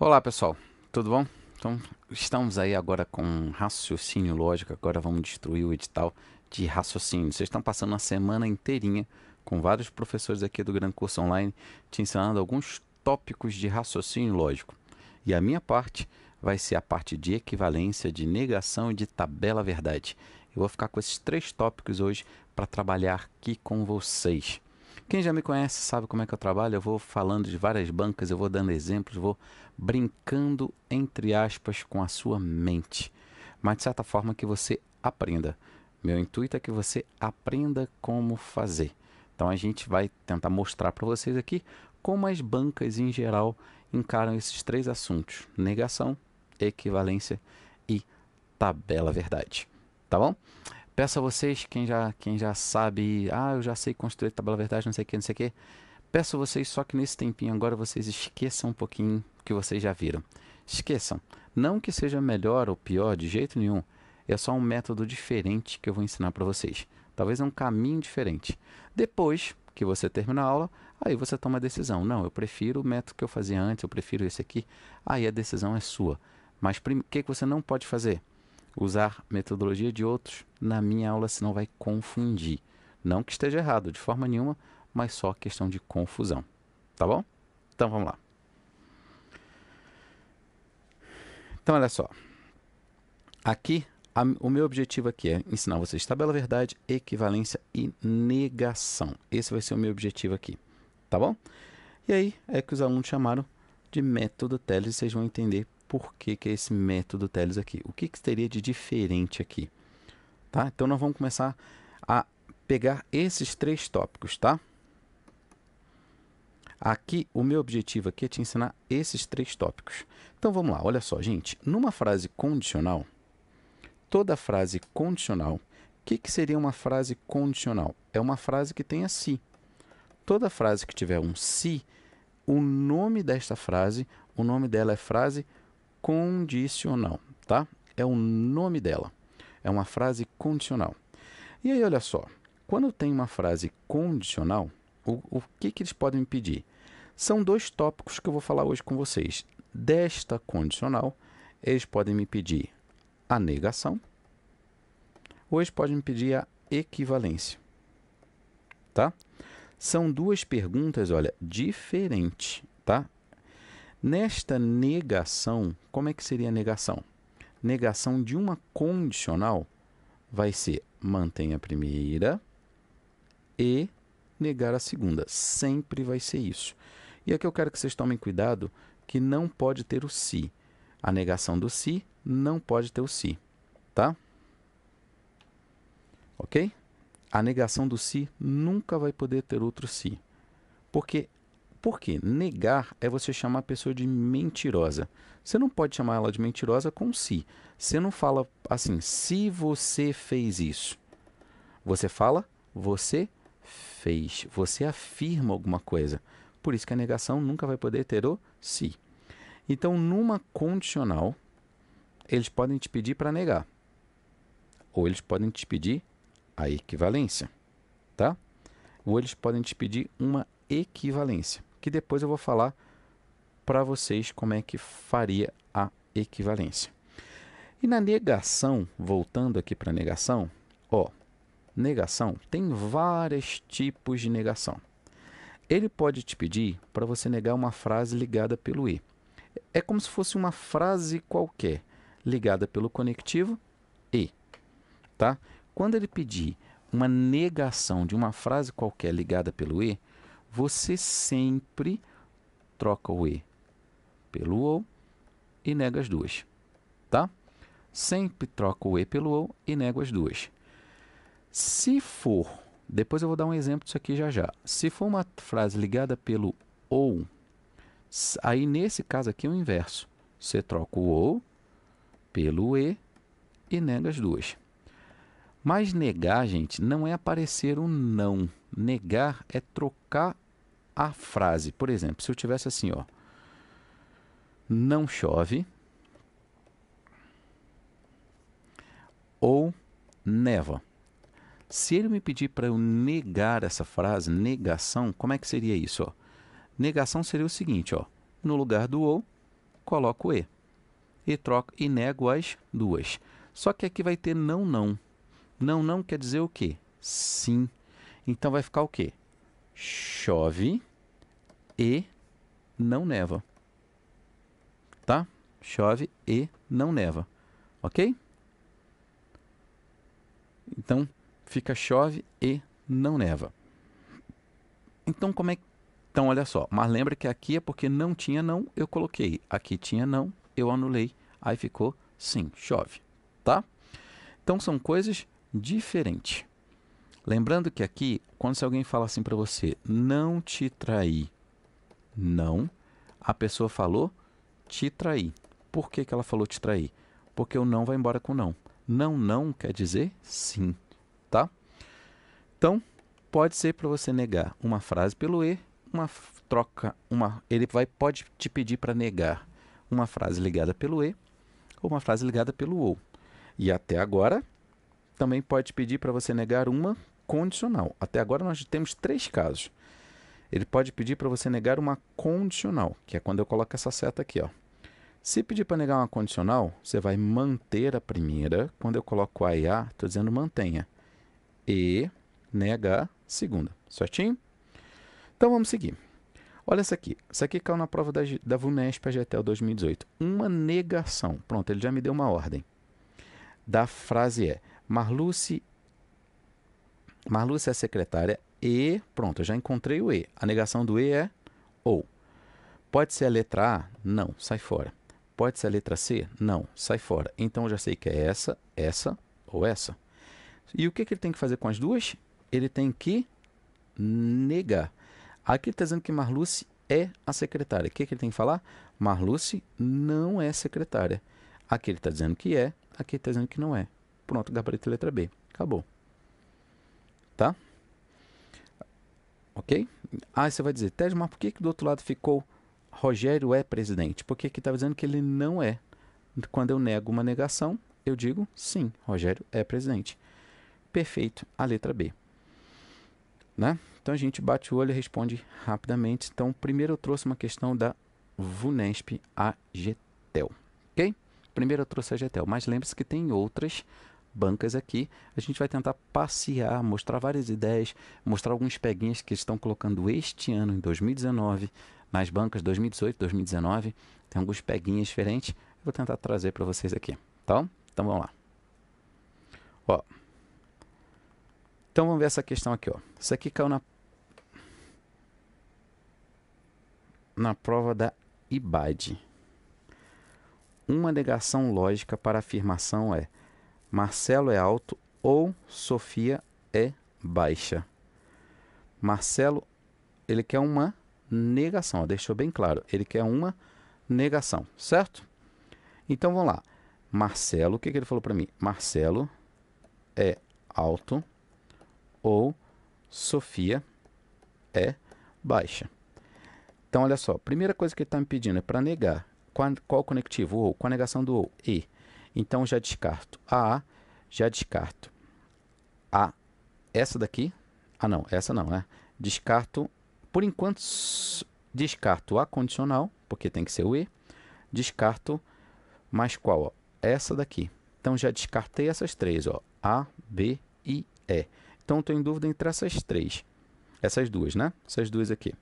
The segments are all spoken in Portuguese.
Olá pessoal, tudo bom? Então estamos aí agora com raciocínio lógico, agora vamos destruir o edital de raciocínio. Vocês estão passando uma semana inteirinha com vários professores aqui do Gran Curso Online te ensinando alguns tópicos de raciocínio lógico. E a minha parte vai ser a parte de equivalência, de negação e de tabela verdade. Eu vou ficar com esses três tópicos hoje para trabalhar aqui com vocês. Quem já me conhece sabe como é que eu trabalho, eu vou falando de várias bancas, eu vou dando exemplos, vou brincando, entre aspas, com a sua mente, mas de certa forma que você aprenda. Meu intuito é que você aprenda como fazer. Então a gente vai tentar mostrar para vocês aqui como as bancas em geral encaram esses três assuntos: negação, equivalência e tabela verdade. Tá bom? Peço a vocês, quem já, quem já sabe, ah, eu já sei construir tabela verdade, não sei o que, não sei o que. Peço a vocês só que nesse tempinho agora vocês esqueçam um pouquinho que vocês já viram. Esqueçam, não que seja melhor ou pior de jeito nenhum, é só um método diferente que eu vou ensinar para vocês. Talvez é um caminho diferente. Depois que você termina a aula, aí você toma a decisão. Não, eu prefiro o método que eu fazia antes, eu prefiro esse aqui. Aí a decisão é sua. Mas o que, que você não pode fazer? Usar metodologia de outros na minha aula, senão vai confundir. Não que esteja errado de forma nenhuma, mas só questão de confusão. Tá bom? Então vamos lá. Então, olha só. Aqui, a, o meu objetivo aqui é ensinar vocês tabela verdade, equivalência e negação. Esse vai ser o meu objetivo aqui, tá bom? E aí é que os alunos chamaram de método Teles e vocês vão entender por que, que é esse método Teles aqui. O que, que teria de diferente aqui? Tá? Então, nós vamos começar a pegar esses três tópicos, tá? Aqui, o meu objetivo aqui é te ensinar esses três tópicos. Então vamos lá, olha só, gente. Numa frase condicional, toda frase condicional, o que, que seria uma frase condicional? É uma frase que tenha se. Si. Toda frase que tiver um se, si, o nome desta frase, o nome dela é frase condicional, tá? É o nome dela. É uma frase condicional. E aí, olha só, quando tem uma frase condicional, o, o que, que eles podem pedir? São dois tópicos que eu vou falar hoje com vocês. Desta condicional, eles podem me pedir a negação ou eles podem me pedir a equivalência. Tá? São duas perguntas, olha, diferentes, tá? Nesta negação, como é que seria a negação? Negação de uma condicional vai ser mantém a primeira e negar a segunda. Sempre vai ser isso. E aqui eu quero que vocês tomem cuidado que não pode ter o se. A negação do se não pode ter o se, tá? Ok? A negação do se nunca vai poder ter outro se. Porque, porque negar é você chamar a pessoa de mentirosa. Você não pode chamar ela de mentirosa com se. Você não fala assim, se você fez isso. Você fala, você fez. Você afirma alguma coisa. Por isso que a negação nunca vai poder ter o se. Então, numa condicional, eles podem te pedir para negar. Ou eles podem te pedir a equivalência, tá? Ou eles podem te pedir uma equivalência, que depois eu vou falar para vocês como é que faria a equivalência. E na negação, voltando aqui para a negação, ó, negação tem vários tipos de negação. Ele pode te pedir para você negar uma frase ligada pelo E. É como se fosse uma frase qualquer, ligada pelo conectivo E. Tá? Quando ele pedir uma negação de uma frase qualquer ligada pelo E, você sempre troca o E pelo OU e nega as duas. Tá? Sempre troca o E pelo OU e nega as duas. Se for depois eu vou dar um exemplo disso aqui já já. Se for uma frase ligada pelo ou, aí nesse caso aqui é o inverso. Você troca o ou pelo e e nega as duas. Mas negar, gente, não é aparecer um não. Negar é trocar a frase. Por exemplo, se eu tivesse assim, ó. Não chove. Ou neva. Se ele me pedir para eu negar essa frase, negação, como é que seria isso? Ó? Negação seria o seguinte, ó. No lugar do ou, coloco e. E troco e nego as duas. Só que aqui vai ter não, não. Não, não quer dizer o quê? Sim. Então vai ficar o quê? Chove e não neva. Tá? Chove e não neva. Ok? Então, fica chove e não neva. Então como é que então, olha só, mas lembra que aqui é porque não tinha não, eu coloquei. Aqui tinha não, eu anulei. Aí ficou sim, chove, tá? Então são coisas diferentes. Lembrando que aqui, quando se alguém fala assim para você, não te traí, não, a pessoa falou te traí. Por que, que ela falou te traí? Porque o não vai embora com não. Não, não quer dizer sim tá? Então, pode ser para você negar uma frase pelo e, uma troca, uma ele vai pode te pedir para negar uma frase ligada pelo e ou uma frase ligada pelo ou. E até agora também pode pedir para você negar uma condicional. Até agora nós temos três casos. Ele pode pedir para você negar uma condicional, que é quando eu coloco essa seta aqui, ó. Se pedir para negar uma condicional, você vai manter a primeira. Quando eu coloco a e a, estou dizendo mantenha. E, nega né, segunda. Certinho? Então vamos seguir. Olha essa aqui. Essa aqui caiu na prova da, da VUNESP GTEL 2018. Uma negação. Pronto, ele já me deu uma ordem. Da frase é: Marluce, Marluce é secretária e. Pronto, eu já encontrei o E. A negação do E é ou. Pode ser a letra A? Não, sai fora. Pode ser a letra C? Não, sai fora. Então eu já sei que é essa, essa ou essa. E o que, que ele tem que fazer com as duas? Ele tem que negar. Aqui está dizendo que Marluce é a secretária. O que, que ele tem que falar? Marluce não é secretária. Aqui ele está dizendo que é, aqui ele está dizendo que não é. Pronto, gabarito letra B. Acabou. Tá? Ok? Ah, você vai dizer, Ted, mas por que, que do outro lado ficou Rogério é presidente? Porque aqui está dizendo que ele não é. Quando eu nego uma negação, eu digo sim, Rogério é presidente. Perfeito, a letra B. Né? Então a gente bate o olho e responde rapidamente. Então, primeiro eu trouxe uma questão da VUNESP AGTEL. Ok? Primeiro eu trouxe a AGTEL, mas lembre-se que tem outras bancas aqui. A gente vai tentar passear, mostrar várias ideias, mostrar alguns peguinhas que estão colocando este ano, em 2019, nas bancas 2018, 2019. Tem alguns peguinhas diferentes. Eu vou tentar trazer para vocês aqui. Então, então vamos lá. Ó, então vamos ver essa questão aqui, ó. Isso aqui caiu na na prova da IBAD. Uma negação lógica para a afirmação é: Marcelo é alto ou Sofia é baixa. Marcelo, ele quer uma negação, ó, deixou bem claro, ele quer uma negação, certo? Então vamos lá. Marcelo, o que, que ele falou para mim? Marcelo é alto ou Sofia é baixa. Então, olha só, primeira coisa que ele está me pedindo é para negar qual, qual conectivo ou, com a negação do ou, e. Então, já descarto a A, já descarto a essa daqui. Ah, não, essa não, né? Descarto, por enquanto, descarto a condicional, porque tem que ser o e. Descarto mais qual? Ó, essa daqui. Então, já descartei essas três, ó, A, B e E. Então estou em dúvida entre essas três. Essas duas, né? Essas duas aqui.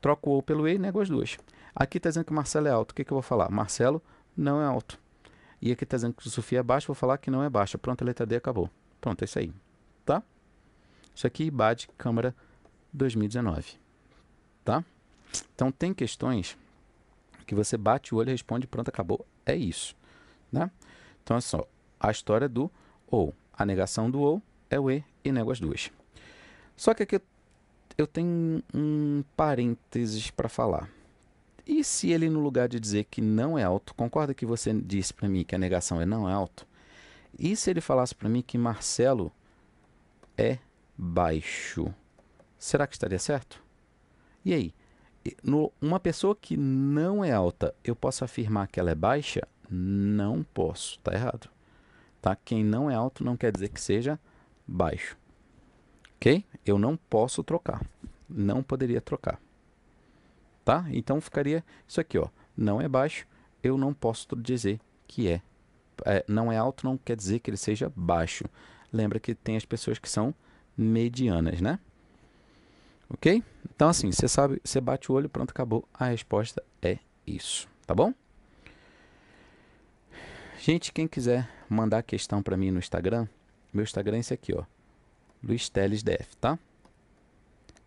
Troco o ou pelo e, nego as duas. Aqui está dizendo que o Marcelo é alto. O que, que eu vou falar? Marcelo não é alto. E aqui está dizendo que Sofia é baixo, vou falar que não é baixa. Pronto, a letra D acabou. Pronto, é isso aí. Tá? Isso aqui, Bad Câmara 2019. Tá? Então tem questões que você bate o olho e responde, pronto, acabou. É isso. Né? Então é só a história do ou, a negação do ou é o E e nego as duas. Só que aqui eu, tenho um parênteses para falar. E se ele, no lugar de dizer que não é alto, concorda que você disse para mim que a negação é não é alto? E se ele falasse para mim que Marcelo é baixo? Será que estaria certo? E aí? No, uma pessoa que não é alta, eu posso afirmar que ela é baixa? Não posso, está errado. Tá? Quem não é alto não quer dizer que seja baixo. Ok? Eu não posso trocar. Não poderia trocar. Tá? Então ficaria isso aqui, ó. Não é baixo, eu não posso dizer que é. é não é alto, não quer dizer que ele seja baixo. Lembra que tem as pessoas que são medianas, né? Ok? Então, assim, você sabe, você bate o olho, pronto, acabou. A resposta é isso, tá bom? Gente, quem quiser mandar questão para mim no Instagram, meu Instagram é esse aqui, ó. Luiz Teles DF, tá?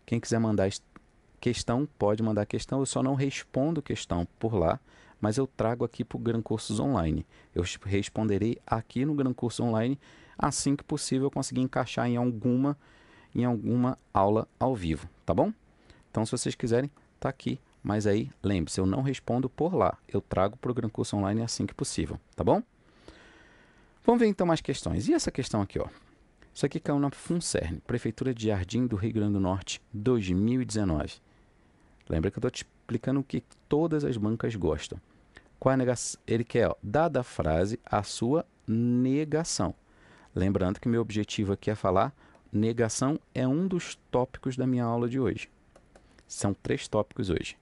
Quem quiser mandar questão, pode mandar questão. Eu só não respondo questão por lá, mas eu trago aqui para o Gran Cursos Online. Eu responderei aqui no Gran Curso Online assim que possível eu conseguir encaixar em alguma, em alguma aula ao vivo, tá bom? Então, se vocês quiserem, tá aqui. Mas aí, lembre-se, eu não respondo por lá. Eu trago para o Gran Curso Online assim que possível, tá bom? Vamos ver então mais questões. E essa questão aqui, ó. Isso aqui caiu na FUNCERN, Prefeitura de Jardim do Rio Grande do Norte, 2019. Lembra que eu estou te explicando o que todas as bancas gostam. Qual é a negação? Ele quer, ó, dada a frase, a sua negação. Lembrando que meu objetivo aqui é falar, negação é um dos tópicos da minha aula de hoje. São três tópicos hoje.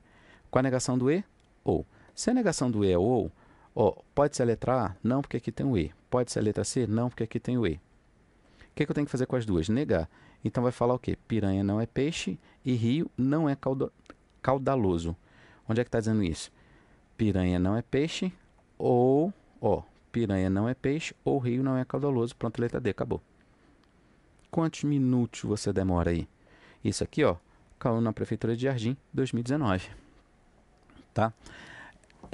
Qual é a negação do E? Ou. Se a negação do E é ou, Oh, pode ser a letra A? Não, porque aqui tem o E. Pode ser a letra C? Não, porque aqui tem o E. O que, é que eu tenho que fazer com as duas? Negar. Então vai falar o quê? Piranha não é peixe e rio não é cauda caudaloso. Onde é que está dizendo isso? Piranha não é peixe ou... Ó, oh, piranha não é peixe ou rio não é caudaloso. Pronto, letra D, acabou. Quantos minutos você demora aí? Isso aqui, ó, caiu na Prefeitura de Jardim, 2019. Tá?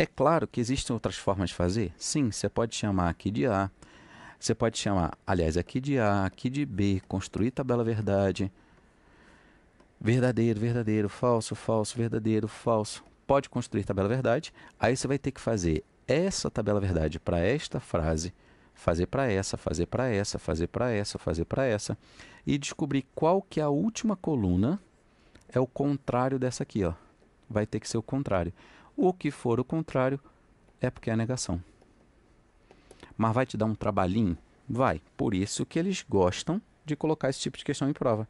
É claro que existem outras formas de fazer. Sim, você pode chamar aqui de A, você pode chamar, aliás, aqui de A, aqui de B, construir tabela verdade. Verdadeiro, verdadeiro, falso, falso, verdadeiro, falso. Pode construir tabela verdade. Aí você vai ter que fazer essa tabela verdade para esta frase, fazer para essa, fazer para essa, fazer para essa, fazer para essa e descobrir qual que é a última coluna é o contrário dessa aqui, ó. Vai ter que ser o contrário. O que for o contrário é porque é negação. Mas vai te dar um trabalhinho? Vai. Por isso que eles gostam de colocar esse tipo de questão em prova.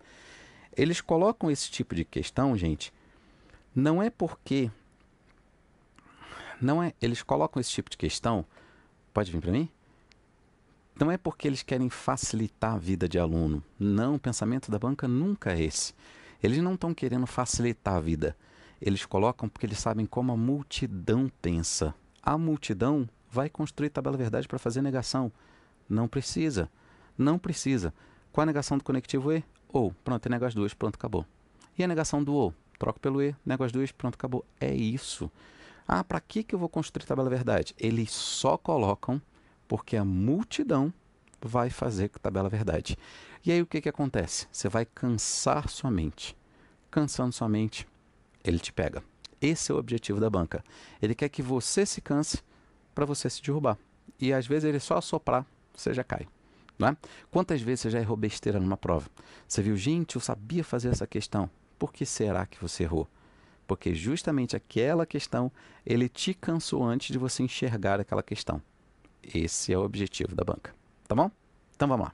Eles colocam esse tipo de questão, gente, não é porque não é, eles colocam esse tipo de questão. Pode vir para mim? Não é porque eles querem facilitar a vida de aluno. Não, o pensamento da banca nunca é esse. Eles não estão querendo facilitar a vida. Eles colocam porque eles sabem como a multidão pensa. A multidão vai construir tabela verdade para fazer negação. Não precisa. Não precisa. Qual a negação do conectivo E? Ou. Pronto, é nego as duas, pronto, acabou. E a negação do ou? Troco pelo E, nego as duas, pronto, acabou. É isso. Ah, para que, que eu vou construir tabela verdade? Eles só colocam porque a multidão vai fazer tabela verdade. E aí o que, que acontece? Você vai cansar sua mente. Cansando sua mente, ele te pega. Esse é o objetivo da banca. Ele quer que você se canse para você se derrubar. E às vezes ele só soprar você já cai. Não é? Quantas vezes você já errou besteira numa prova? Você viu, gente, eu sabia fazer essa questão. Por que será que você errou? Porque justamente aquela questão ele te cansou antes de você enxergar aquela questão. Esse é o objetivo da banca. Tá bom? Então vamos lá.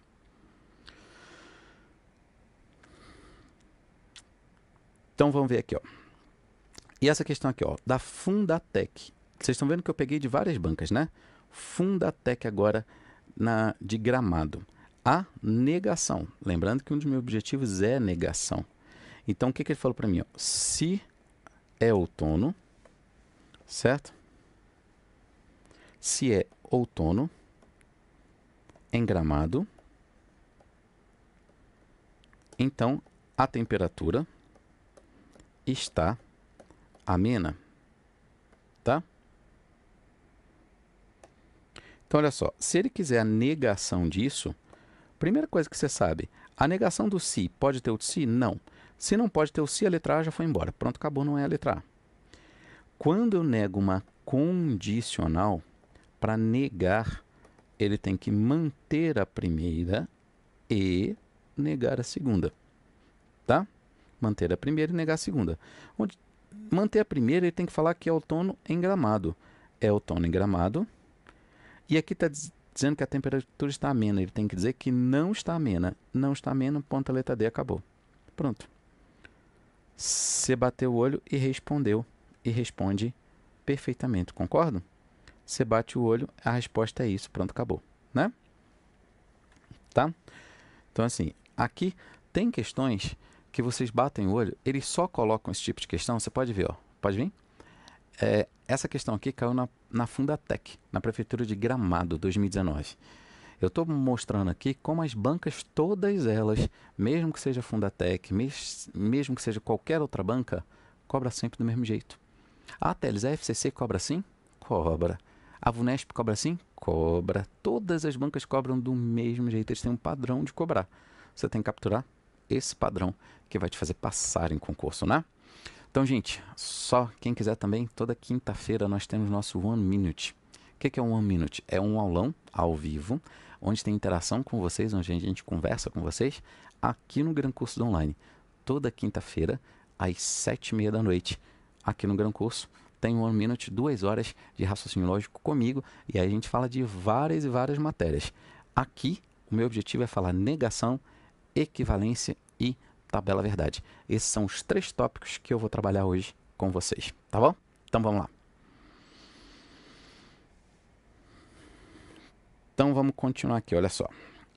Então vamos ver aqui, ó. E essa questão aqui, ó, da Fundatec. Vocês estão vendo que eu peguei de várias bancas, né? Fundatec agora na de Gramado. A negação. Lembrando que um dos meus objetivos é negação. Então, o que, que ele falou para mim? Ó? Se é outono, certo? Se é outono, em Gramado, então a temperatura está amena, tá? Então, olha só, se ele quiser a negação disso, primeira coisa que você sabe, a negação do si pode ter o si? Não. Se não pode ter o si, a letra A já foi embora. Pronto, acabou, não é a letra A. Quando eu nego uma condicional, para negar, ele tem que manter a primeira e negar a segunda. Tá? Manter a primeira e negar a segunda. Onde manter a primeira, ele tem que falar que é outono em gramado. É outono em gramado. E aqui está dizendo que a temperatura está amena. Ele tem que dizer que não está amena. Não está amena, ponta letra D, acabou. Pronto. Você bateu o olho e respondeu. E responde perfeitamente, concordo? Você bate o olho, a resposta é isso, pronto, acabou, né? Tá? Então, assim, aqui tem questões que vocês batem o olho, eles só colocam esse tipo de questão. Você pode ver, ó. Pode vir? É, essa questão aqui caiu na, na Fundatec, na Prefeitura de Gramado, 2019. Eu estou mostrando aqui como as bancas, todas elas, mesmo que seja Fundatec, mes, mesmo que seja qualquer outra banca, cobra sempre do mesmo jeito. A Teles, a FCC cobra assim? Cobra. A Vunesp cobra assim? Cobra. Todas as bancas cobram do mesmo jeito, eles têm um padrão de cobrar. Você tem que capturar esse padrão que vai te fazer passar em concurso, né? Então, gente, só quem quiser também, toda quinta-feira nós temos nosso One Minute. O que é um One Minute? É um aulão ao vivo, onde tem interação com vocês, onde a gente conversa com vocês, aqui no Gran Curso Online. Toda quinta-feira, às sete e meia da noite, aqui no Gran Curso, tem um One Minute, duas horas de raciocínio lógico comigo, e aí a gente fala de várias e várias matérias. Aqui, o meu objetivo é falar negação, equivalência e tabela verdade. Esses são os três tópicos que eu vou trabalhar hoje com vocês, tá bom? Então vamos lá. Então vamos continuar aqui, olha só.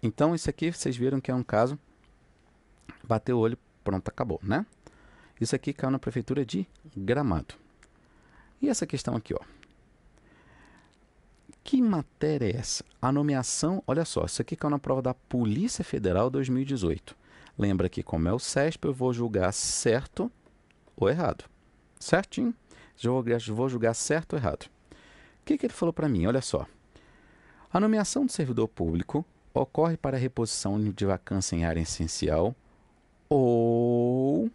Então isso aqui vocês viram que é um caso bateu o olho, pronto, acabou, né? Isso aqui caiu na prefeitura de Gramado. E essa questão aqui, ó. Que matéria é essa? A nomeação, olha só, isso aqui caiu na prova da Polícia Federal 2018. Lembra que, como é o CESP, eu vou julgar certo ou errado. Certinho? Eu vou julgar certo ou errado. O que, que ele falou para mim? Olha só. A nomeação do servidor público ocorre para reposição de vacância em área essencial ou.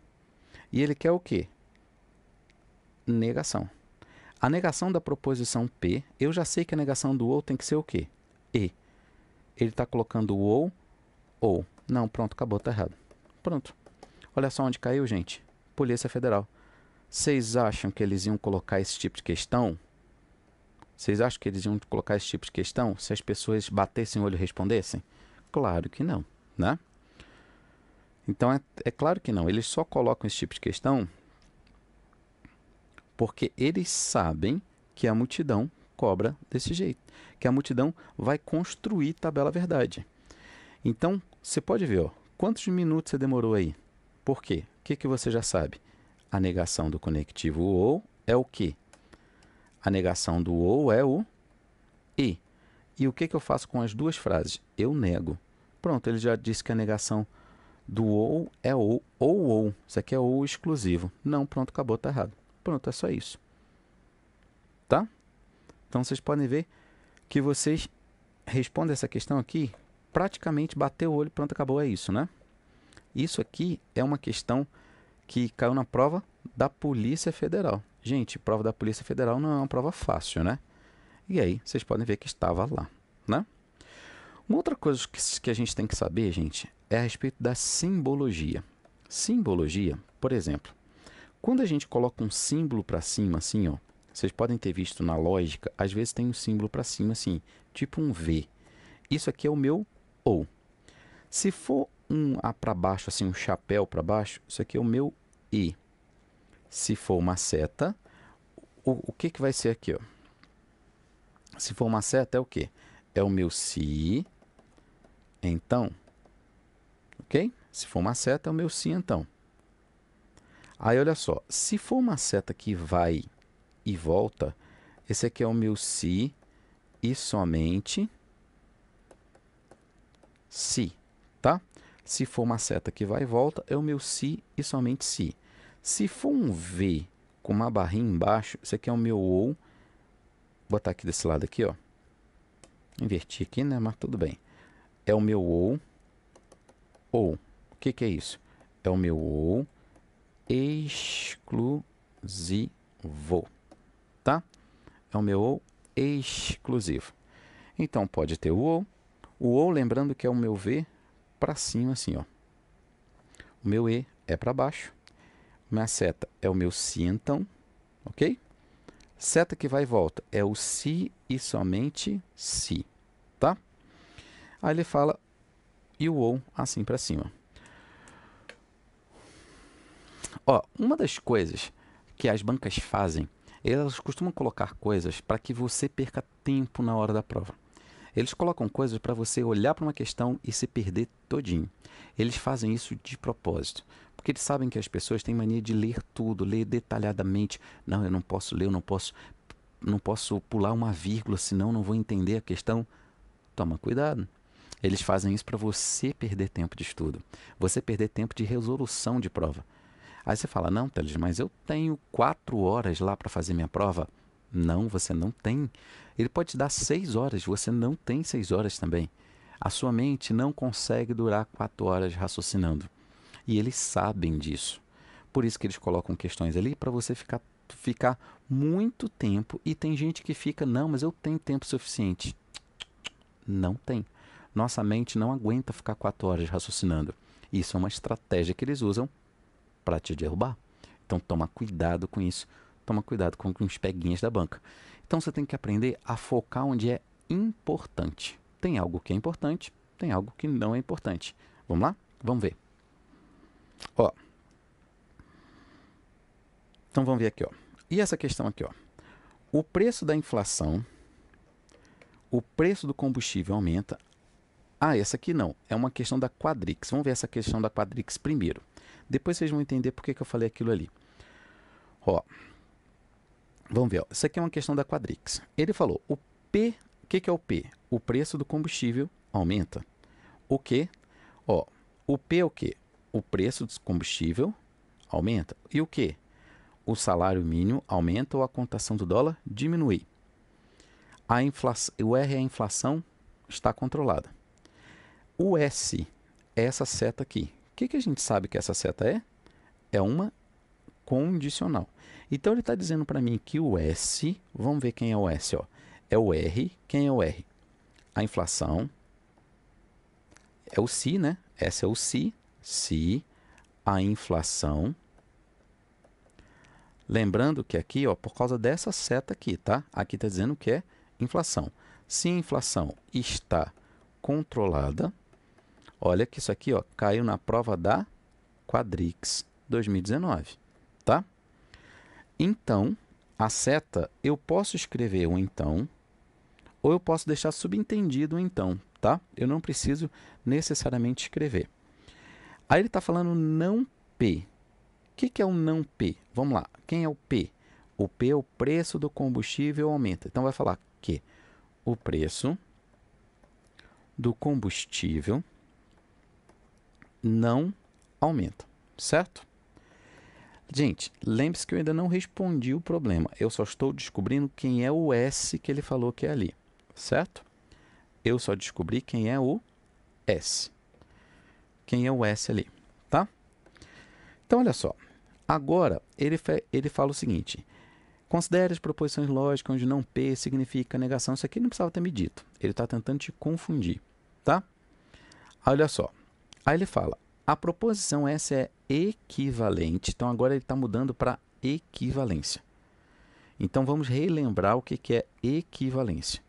E ele quer o quê? Negação. A negação da proposição P, eu já sei que a negação do ou tem que ser o quê? E. Ele está colocando o ou, ou. Não, pronto, acabou, tá errado. Pronto. Olha só onde caiu, gente. Polícia Federal. Vocês acham que eles iam colocar esse tipo de questão? Vocês acham que eles iam colocar esse tipo de questão se as pessoas batessem o olho e respondessem? Claro que não, né? Então é, é claro que não. Eles só colocam esse tipo de questão porque eles sabem que a multidão cobra desse jeito, que a multidão vai construir tabela verdade. Então, você pode ver, ó, quantos minutos você demorou aí? Por quê? O que, que você já sabe? A negação do conectivo ou é o quê? A negação do ou é o e. E o que, que eu faço com as duas frases? Eu nego. Pronto, ele já disse que a negação do ou é o ou ou. Isso aqui é ou exclusivo. Não, pronto, acabou, tá errado. Pronto, é só isso. Tá? Então vocês podem ver que vocês respondem essa questão aqui, praticamente bateu o olho, pronto, acabou, é isso, né? Isso aqui é uma questão que caiu na prova da Polícia Federal. Gente, prova da Polícia Federal não é uma prova fácil, né? E aí, vocês podem ver que estava lá, né? Uma outra coisa que, que a gente tem que saber, gente, é a respeito da simbologia. Simbologia, por exemplo, quando a gente coloca um símbolo para cima, assim, ó, vocês podem ter visto na lógica, às vezes tem um símbolo para cima, assim, tipo um V. Isso aqui é o meu ou. Se for um A para baixo, assim, um chapéu para baixo, isso aqui é o meu E. Se for uma seta, o, o que, que vai ser aqui? Ó? Se for uma seta, é o quê? É o meu Si, então. Ok? Se for uma seta, é o meu Si, então. Aí olha só, se for uma seta que vai e volta, esse aqui é o meu se e somente se, tá? Se for uma seta que vai e volta, é o meu se e somente se. Se for um V com uma barrinha embaixo, esse aqui é o meu ou. Vou botar aqui desse lado aqui, ó. Inverti aqui, né? Mas tudo bem. É o meu ou. Ou. O que, que é isso? É o meu ou exclusivo, tá? É o meu ou exclusivo. Então, pode ter o ou. O ou, lembrando que é o meu V para cima, assim, ó. O meu E é para baixo. Minha seta é o meu si, então, ok? Seta que vai e volta é o si e somente si, tá? Aí ele fala e o ou assim para cima. Ó, uma das coisas que as bancas fazem, elas costumam colocar coisas para que você perca tempo na hora da prova. Eles colocam coisas para você olhar para uma questão e se perder todinho. Eles fazem isso de propósito, porque eles sabem que as pessoas têm mania de ler tudo, ler detalhadamente. Não, eu não posso ler, eu não posso, não posso pular uma vírgula, senão não vou entender a questão. Toma cuidado. Eles fazem isso para você perder tempo de estudo, você perder tempo de resolução de prova. Aí você fala: Não, Teles, mas eu tenho quatro horas lá para fazer minha prova. Não, você não tem. Ele pode te dar seis horas, você não tem seis horas também. A sua mente não consegue durar quatro horas raciocinando. E eles sabem disso. Por isso que eles colocam questões ali para você ficar, ficar muito tempo. E tem gente que fica, não, mas eu tenho tempo suficiente. Não tem. Nossa mente não aguenta ficar quatro horas raciocinando. Isso é uma estratégia que eles usam para te derrubar. Então toma cuidado com isso. Toma cuidado com os peguinhas da banca. Então você tem que aprender a focar onde é importante. Tem algo que é importante, tem algo que não é importante. Vamos lá? Vamos ver. Ó. Então vamos ver aqui, ó. E essa questão aqui, ó. O preço da inflação, o preço do combustível aumenta. Ah, essa aqui não. É uma questão da Quadrix. Vamos ver essa questão da Quadrix primeiro. Depois vocês vão entender por que, que eu falei aquilo ali. Ó, vamos ver. Ó. Isso aqui é uma questão da Quadrix. Ele falou, o P, o que, que é o P? O preço do combustível aumenta. O que? Ó, o P é o que? O preço do combustível aumenta. E o que? O salário mínimo aumenta ou a contação do dólar diminui. A inflação, o R é a inflação, está controlada. O S, é essa seta aqui, que, que a gente sabe que essa seta é? É uma condicional. Então ele está dizendo para mim que o S, vamos ver quem é o S, ó. é o R, quem é o R? A inflação, é o si, né? Essa é o si, si, a inflação. Lembrando que aqui, ó, por causa dessa seta aqui, tá? Aqui está dizendo que é inflação. Se a inflação está controlada, Olha que isso aqui ó, caiu na prova da Quadrix 2019, tá? Então, a seta, eu posso escrever um então, ou eu posso deixar subentendido um então, tá? Eu não preciso necessariamente escrever. Aí ele está falando não P. O que, que é o um não P? Vamos lá, quem é o P? O P é o preço do combustível aumenta. Então vai falar que o preço do combustível não aumenta, certo? Gente, lembre-se que eu ainda não respondi o problema. Eu só estou descobrindo quem é o S que ele falou que é ali, certo? Eu só descobri quem é o S. Quem é o S ali, tá? Então, olha só. Agora, ele, ele fala o seguinte. Considere as proposições lógicas onde não P significa negação. Isso aqui não precisava ter me dito. Ele está tentando te confundir, tá? Olha só. Aí ele fala: a proposição essa é equivalente. Então agora ele está mudando para equivalência. Então vamos relembrar o que, que é equivalência.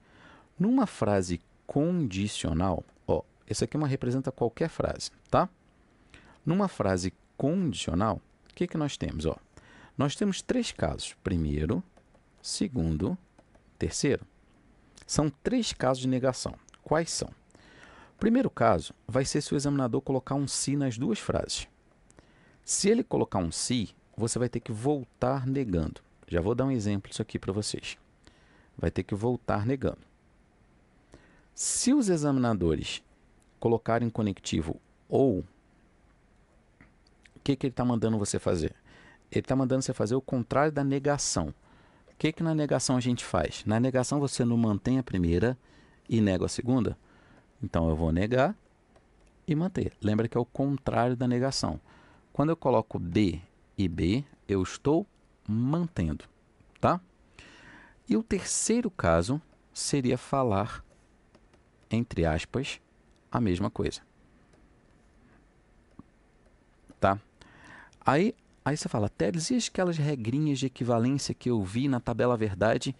Numa frase condicional, ó, esse aqui é uma representa qualquer frase, tá? Numa frase condicional, o que, que nós temos? Ó, nós temos três casos: primeiro, segundo, terceiro. São três casos de negação. Quais são? Primeiro caso vai ser se o examinador colocar um si nas duas frases. Se ele colocar um si, você vai ter que voltar negando. Já vou dar um exemplo disso aqui para vocês. Vai ter que voltar negando. Se os examinadores colocarem conectivo ou, o que, que ele está mandando você fazer? Ele está mandando você fazer o contrário da negação. O que, que na negação a gente faz? Na negação você não mantém a primeira e nega a segunda? Então eu vou negar e manter. Lembra que é o contrário da negação. Quando eu coloco D e B, eu estou mantendo, tá? E o terceiro caso seria falar, entre aspas, a mesma coisa. Tá? Aí, aí você fala, Teles, e aquelas regrinhas de equivalência que eu vi na tabela verdade?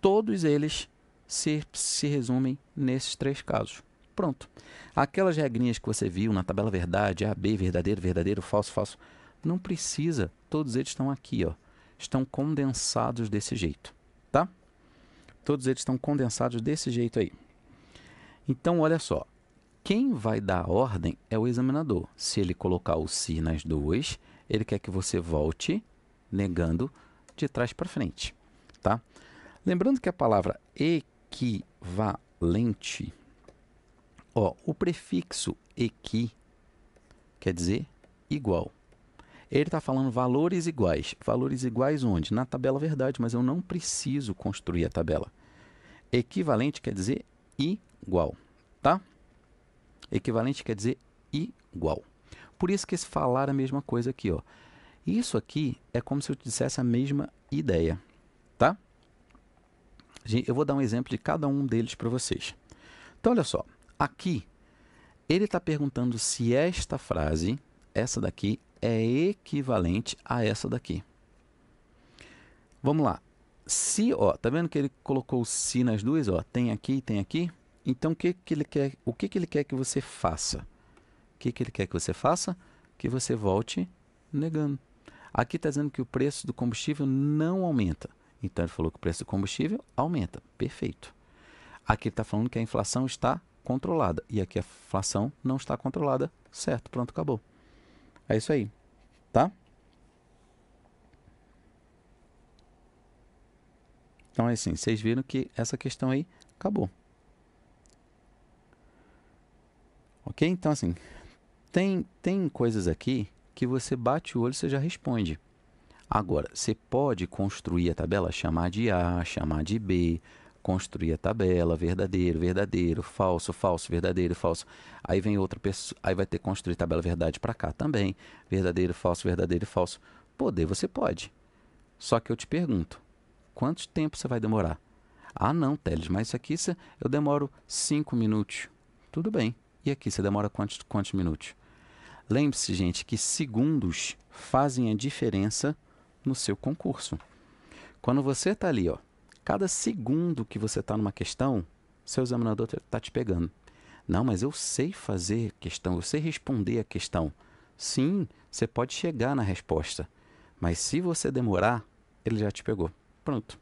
Todos eles se, se resumem nesses três casos. Pronto. Aquelas regrinhas que você viu na tabela verdade, A, B, verdadeiro, verdadeiro, falso, falso, não precisa. Todos eles estão aqui, ó. Estão condensados desse jeito, tá? Todos eles estão condensados desse jeito aí. Então, olha só. Quem vai dar a ordem é o examinador. Se ele colocar o se si nas duas, ele quer que você volte negando de trás para frente, tá? Lembrando que a palavra e equivalente. Ó, o prefixo equi quer dizer igual. Ele está falando valores iguais. Valores iguais onde? Na tabela verdade, mas eu não preciso construir a tabela. Equivalente quer dizer igual, tá? Equivalente quer dizer igual. Por isso que esse falar é a mesma coisa aqui, ó. Isso aqui é como se eu dissesse a mesma ideia, tá? Eu vou dar um exemplo de cada um deles para vocês. Então, olha só. Aqui, ele está perguntando se esta frase, essa daqui, é equivalente a essa daqui. Vamos lá. Se, ó, tá vendo que ele colocou se nas duas, ó, tem aqui e tem aqui? Então, o que, que ele quer, o que, que ele quer que você faça? O que, que ele quer que você faça? Que você volte negando. Aqui está dizendo que o preço do combustível não aumenta. Então ele falou que o preço do combustível aumenta. Perfeito. Aqui ele está falando que a inflação está controlada. E aqui a inflação não está controlada. Certo, pronto, acabou. É isso aí. Tá? Então é assim, vocês viram que essa questão aí acabou. Ok? Então assim, tem, tem coisas aqui que você bate o olho e você já responde. Agora, você pode construir a tabela, chamar de A, chamar de B, construir a tabela, verdadeiro, verdadeiro, falso, falso, verdadeiro, falso. Aí vem outra pessoa, aí vai ter que construir tabela verdade para cá também, verdadeiro, falso, verdadeiro, falso. Poder você pode. Só que eu te pergunto, quanto tempo você vai demorar? Ah, não, Teles, mas isso aqui eu demoro 5 minutos. Tudo bem. E aqui você demora quantos, quantos minutos? Lembre-se, gente, que segundos fazem a diferença no seu concurso. Quando você está ali, ó, cada segundo que você está numa questão, seu examinador está te pegando. Não, mas eu sei fazer questão, eu sei responder a questão. Sim, você pode chegar na resposta, mas se você demorar, ele já te pegou. Pronto.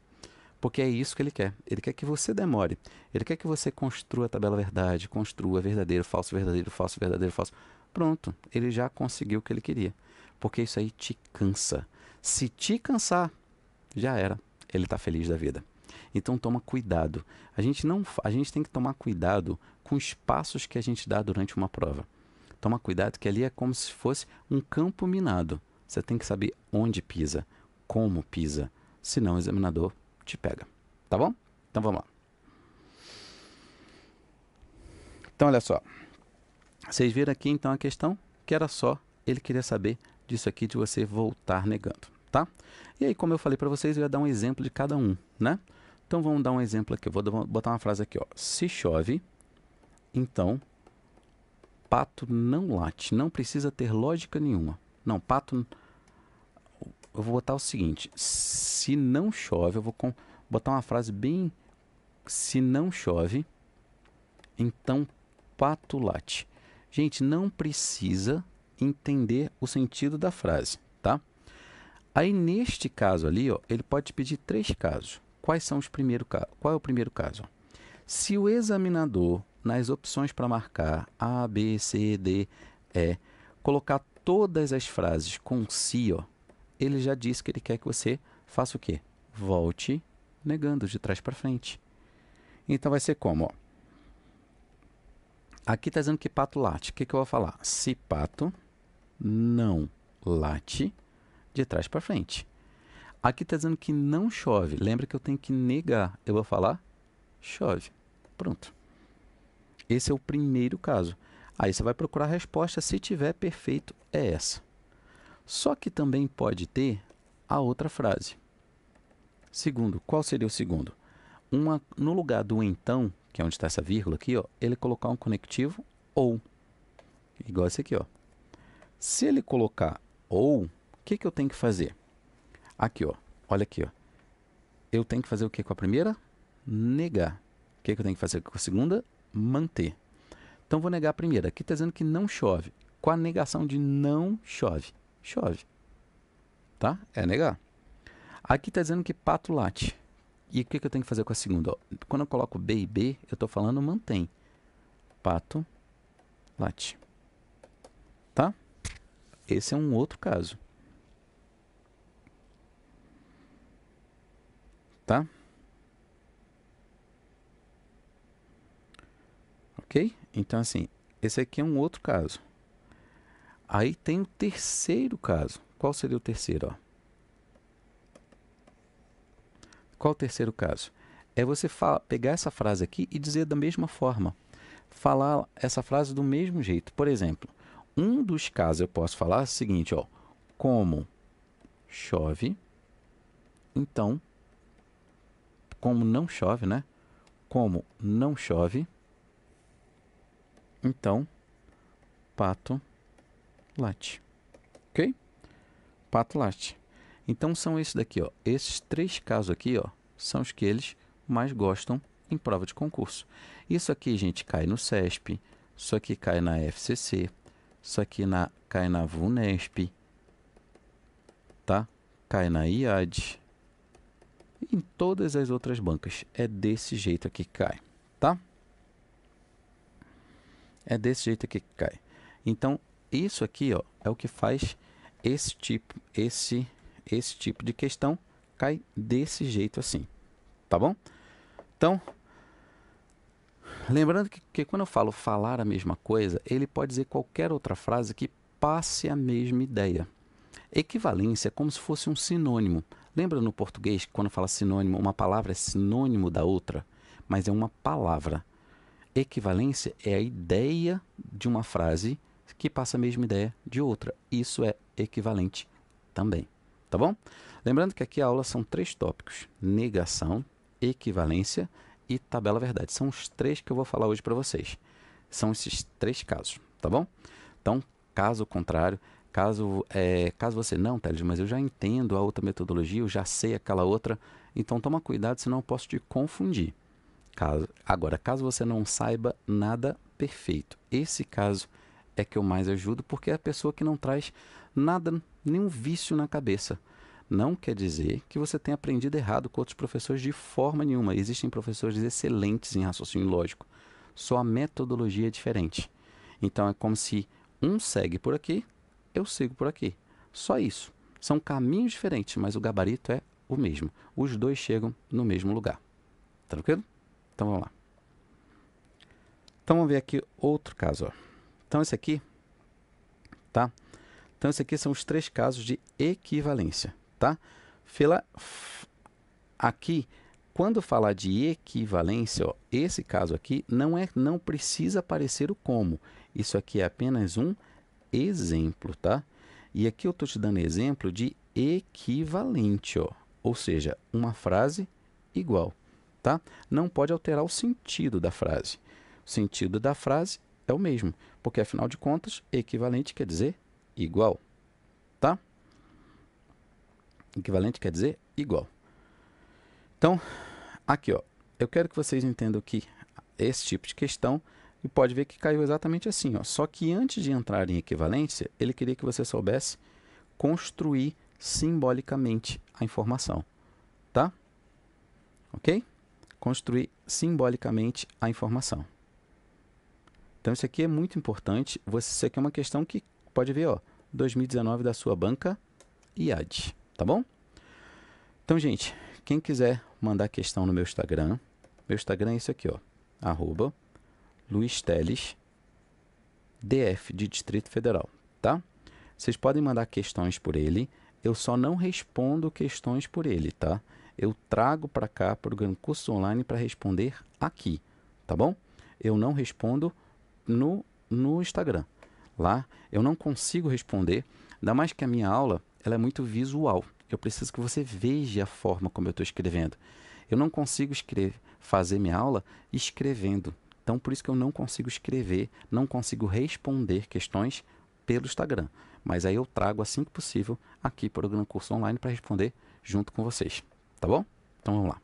Porque é isso que ele quer. Ele quer que você demore. Ele quer que você construa a tabela verdade, construa verdadeiro, falso, verdadeiro, falso, verdadeiro, falso. Pronto. Ele já conseguiu o que ele queria. Porque isso aí te cansa. Se te cansar, já era. Ele está feliz da vida. Então toma cuidado. A gente não, a gente tem que tomar cuidado com os passos que a gente dá durante uma prova. Toma cuidado que ali é como se fosse um campo minado. Você tem que saber onde pisa, como pisa, senão o examinador te pega. Tá bom? Então vamos lá. Então olha só. Vocês viram aqui então a questão que era só ele queria saber disso aqui de você voltar negando, tá? E aí, como eu falei para vocês, eu ia dar um exemplo de cada um, né? Então vamos dar um exemplo aqui. Eu vou botar uma frase aqui, ó. Se chove, então pato não late. Não precisa ter lógica nenhuma. Não, pato eu vou botar o seguinte: se não chove, eu vou botar uma frase bem. Se não chove, então pato late. Gente, não precisa entender o sentido da frase, tá? Aí neste caso ali, ó, ele pode te pedir três casos. Quais são os primeiro Qual é o primeiro caso? Se o examinador nas opções para marcar A, B, C, D, E, colocar todas as frases com si, ó, ele já disse que ele quer que você faça o quê? Volte negando de trás para frente. Então vai ser como? Ó. Aqui está dizendo que pato late. O que, que eu vou falar? Se pato não late de trás para frente. Aqui está dizendo que não chove. Lembra que eu tenho que negar. Eu vou falar chove. Pronto. Esse é o primeiro caso. Aí você vai procurar a resposta. Se tiver perfeito, é essa. Só que também pode ter a outra frase. Segundo, qual seria o segundo? Uma, no lugar do então, que é onde está essa vírgula aqui, ó, ele colocar um conectivo ou. Igual esse aqui, ó. Se ele colocar ou, o que, que eu tenho que fazer? Aqui, ó. Olha aqui, ó. Eu tenho que fazer o que com a primeira? Negar. O que, que eu tenho que fazer com a segunda? Manter. Então, vou negar a primeira. Aqui está dizendo que não chove. Com a negação de não chove. Chove. Tá? É negar. Aqui está dizendo que pato late. E o que, que, eu tenho que fazer com a segunda? quando eu coloco B e B, eu estou falando mantém. Pato late. Esse é um outro caso. Tá? Ok? Então, assim, esse aqui é um outro caso. Aí tem o terceiro caso. Qual seria o terceiro? Ó? Qual o terceiro caso? É você fala, pegar essa frase aqui e dizer da mesma forma. Falar essa frase do mesmo jeito. Por exemplo, um dos casos eu posso falar é o seguinte, ó, como chove, então como não chove, né? Como não chove, então pato late. OK? Pato late. Então são esses daqui, ó. Esses três casos aqui, ó, são os que eles mais gostam em prova de concurso. Isso aqui, gente, cai no CESP, isso aqui cai na FCC, isso aqui na, cai na VUNESP, tá? Cai na IAD. Em todas as outras bancas. É desse jeito que cai, tá? É desse jeito que cai. Então, isso aqui ó, é o que faz esse tipo, esse, esse tipo de questão cai desse jeito assim, tá bom? Então, Lembrando que, que quando eu falo falar a mesma coisa, ele pode dizer qualquer outra frase que passe a mesma ideia. Equivalência é como se fosse um sinônimo. Lembra no português que quando fala sinônimo, uma palavra é sinônimo da outra, mas é uma palavra. Equivalência é a ideia de uma frase que passa a mesma ideia de outra. Isso é equivalente também, tá bom? Lembrando que aqui a aula são três tópicos: negação, equivalência e tabela verdade. São os três que eu vou falar hoje para vocês. São esses três casos, tá bom? Então, caso contrário, caso é, caso você não, Teles, mas eu já entendo a outra metodologia, eu já sei aquela outra, então toma cuidado, senão eu posso te confundir. Caso, agora, caso você não saiba nada, perfeito. Esse caso é que eu mais ajudo porque é a pessoa que não traz nada, nenhum vício na cabeça não quer dizer que você tenha aprendido errado com outros professores de forma nenhuma. Existem professores excelentes em raciocínio lógico, só a metodologia é diferente. Então é como se um segue por aqui, eu sigo por aqui. Só isso. São caminhos diferentes, mas o gabarito é o mesmo. Os dois chegam no mesmo lugar. Tranquilo? Então vamos lá. Então vamos ver aqui outro caso. Ó. Então esse aqui, tá? Então esse aqui são os três casos de equivalência tá? Fila, aqui, quando falar de equivalência, ó, esse caso aqui não é, não precisa aparecer o como. Isso aqui é apenas um exemplo, tá? E aqui eu estou te dando exemplo de equivalente, ó, ou seja, uma frase igual, tá? Não pode alterar o sentido da frase. O sentido da frase é o mesmo, porque afinal de contas, equivalente quer dizer igual. Equivalente quer dizer igual. Então, aqui, ó, eu quero que vocês entendam que esse tipo de questão e pode ver que caiu exatamente assim, ó. Só que antes de entrar em equivalência, ele queria que você soubesse construir simbolicamente a informação, tá? OK? Construir simbolicamente a informação. Então isso aqui é muito importante. Você, isso aqui é uma questão que pode ver, ó, 2019 da sua banca IAD tá bom? Então, gente, quem quiser mandar questão no meu Instagram, meu Instagram é isso aqui, ó, arroba Luiz Teles, DF de Distrito Federal, tá? Vocês podem mandar questões por ele, eu só não respondo questões por ele, tá? Eu trago para cá para o curso online para responder aqui, tá bom? Eu não respondo no, no Instagram. Lá eu não consigo responder, ainda mais que a minha aula ela é muito visual. Eu preciso que você veja a forma como eu estou escrevendo. Eu não consigo escrever, fazer minha aula escrevendo. Então, por isso que eu não consigo escrever, não consigo responder questões pelo Instagram. Mas aí eu trago assim que possível aqui para o Gran Curso Online para responder junto com vocês. Tá bom? Então vamos lá.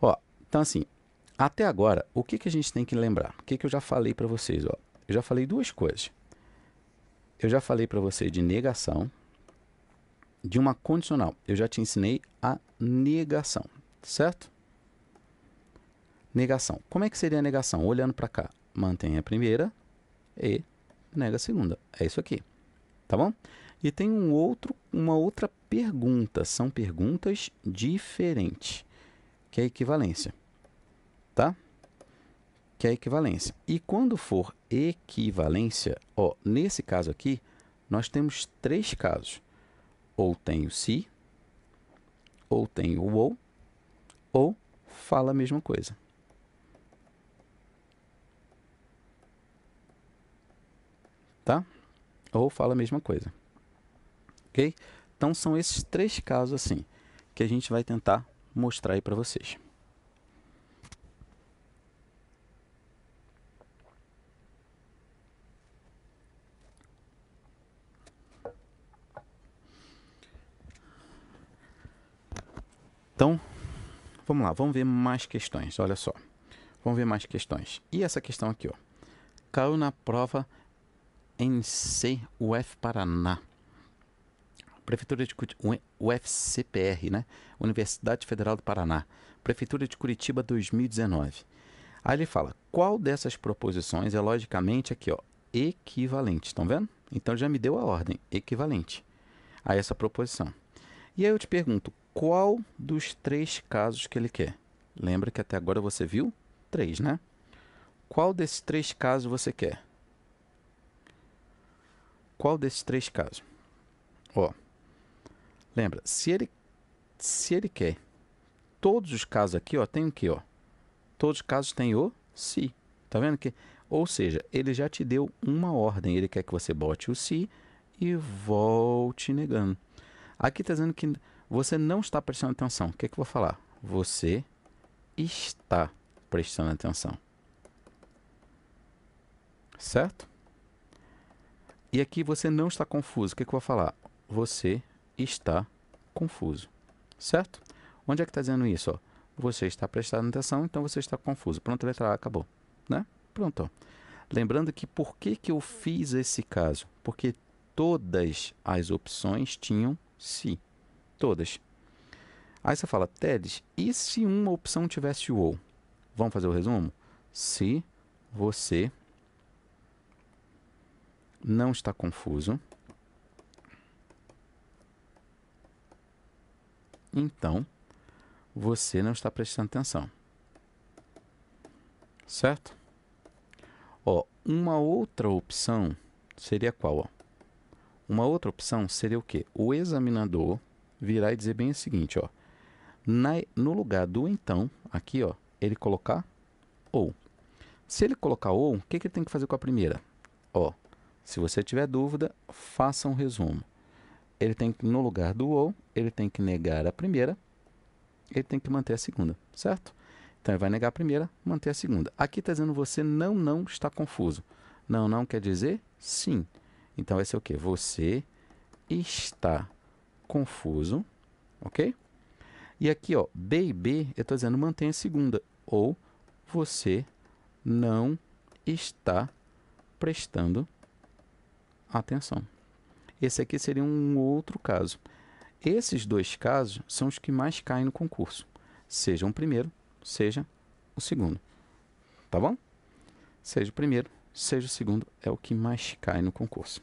Ó, então assim, até agora, o que, que a gente tem que lembrar? O que, que eu já falei para vocês? Ó? Eu já falei duas coisas. Eu já falei para você de negação, de uma condicional. Eu já te ensinei a negação, certo? Negação. Como é que seria a negação? Olhando para cá, mantém a primeira e nega a segunda. É isso aqui, tá bom? E tem um outro, uma outra pergunta. São perguntas diferentes, que é a equivalência, tá? Que é a equivalência. E quando for equivalência, ó, nesse caso aqui, nós temos três casos ou tem o ou tem o ou, ou fala a mesma coisa. Tá? Ou fala a mesma coisa. Ok? Então são esses três casos assim que a gente vai tentar mostrar aí para vocês. Então, vamos lá, vamos ver mais questões. Olha só. Vamos ver mais questões. E essa questão aqui, ó. Caiu na prova C, UF Paraná. Prefeitura de Curitiba, UFCPR, né? Universidade Federal do Paraná. Prefeitura de Curitiba 2019. Aí ele fala: qual dessas proposições é logicamente aqui, ó, equivalente? Estão vendo? Então já me deu a ordem, equivalente a essa proposição. E aí eu te pergunto: qual dos três casos que ele quer. Lembra que até agora você viu três, né? Qual desses três casos você quer? Qual desses três casos? Ó, lembra, se ele, se ele quer todos os casos aqui, ó, tem o que, ó? Todos os casos tem o se. Si. Tá vendo que? Ou seja, ele já te deu uma ordem. Ele quer que você bote o se si e volte negando. Aqui está dizendo que você não está prestando atenção. O que, é que eu vou falar? Você está prestando atenção. Certo? E aqui você não está confuso. O que, é que eu vou falar? Você está confuso. Certo? Onde é que está dizendo isso? Ó? Você está prestando atenção, então você está confuso. Pronto, a letra A acabou. Né? Pronto. Lembrando que por que, que eu fiz esse caso? Porque todas as opções tinham se. Si todas. Aí você fala, Tedes, e se uma opção tivesse o ou? Vamos fazer o resumo? Se você não está confuso, então você não está prestando atenção. Certo? Ó, uma outra opção seria qual? Ó? Uma outra opção seria o quê? O examinador virar e dizer bem o seguinte, ó. Na, no lugar do então, aqui, ó, ele colocar ou. Se ele colocar ou, o que, que ele tem que fazer com a primeira? Ó, se você tiver dúvida, faça um resumo. Ele tem que, no lugar do ou, ele tem que negar a primeira, ele tem que manter a segunda, certo? Então ele vai negar a primeira, manter a segunda. Aqui está dizendo você não, não está confuso. Não, não quer dizer sim. Então vai ser o quê? Você está confuso, ok? E aqui, ó, B e B, eu estou dizendo mantenha a segunda, ou você não está prestando atenção. Esse aqui seria um outro caso. Esses dois casos são os que mais caem no concurso, seja o primeiro, seja o segundo. Tá bom? Seja o primeiro, seja o segundo, é o que mais cai no concurso.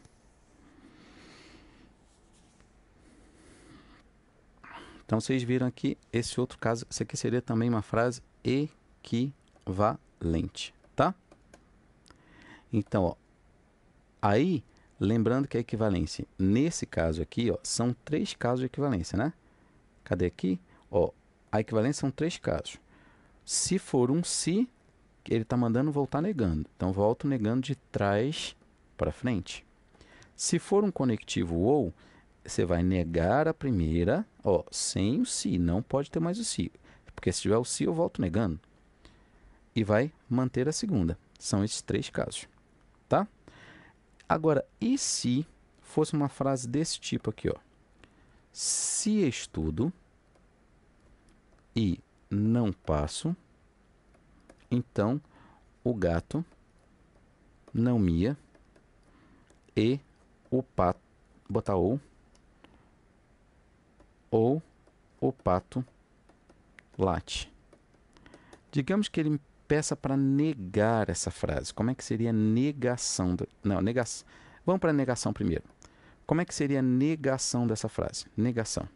Então vocês viram aqui esse outro caso, isso aqui seria também uma frase equivalente, tá? Então, ó, aí lembrando que a é equivalência nesse caso aqui, ó, são três casos de equivalência, né? Cadê aqui? Ó, a equivalência são três casos. Se for um se, ele está mandando voltar negando. Então, volto negando de trás para frente. Se for um conectivo ou, você vai negar a primeira, ó, sem o se, si, não pode ter mais o se, si, porque se tiver o se si, eu volto negando. E vai manter a segunda. São esses três casos, tá? Agora, e se fosse uma frase desse tipo aqui, ó? Se estudo e não passo, então o gato não mia e o pato botar ou ou o pato late. Digamos que ele peça para negar essa frase. Como é que seria negação? Do... Não, negação. Vamos para a negação primeiro. Como é que seria a negação dessa frase? Negação.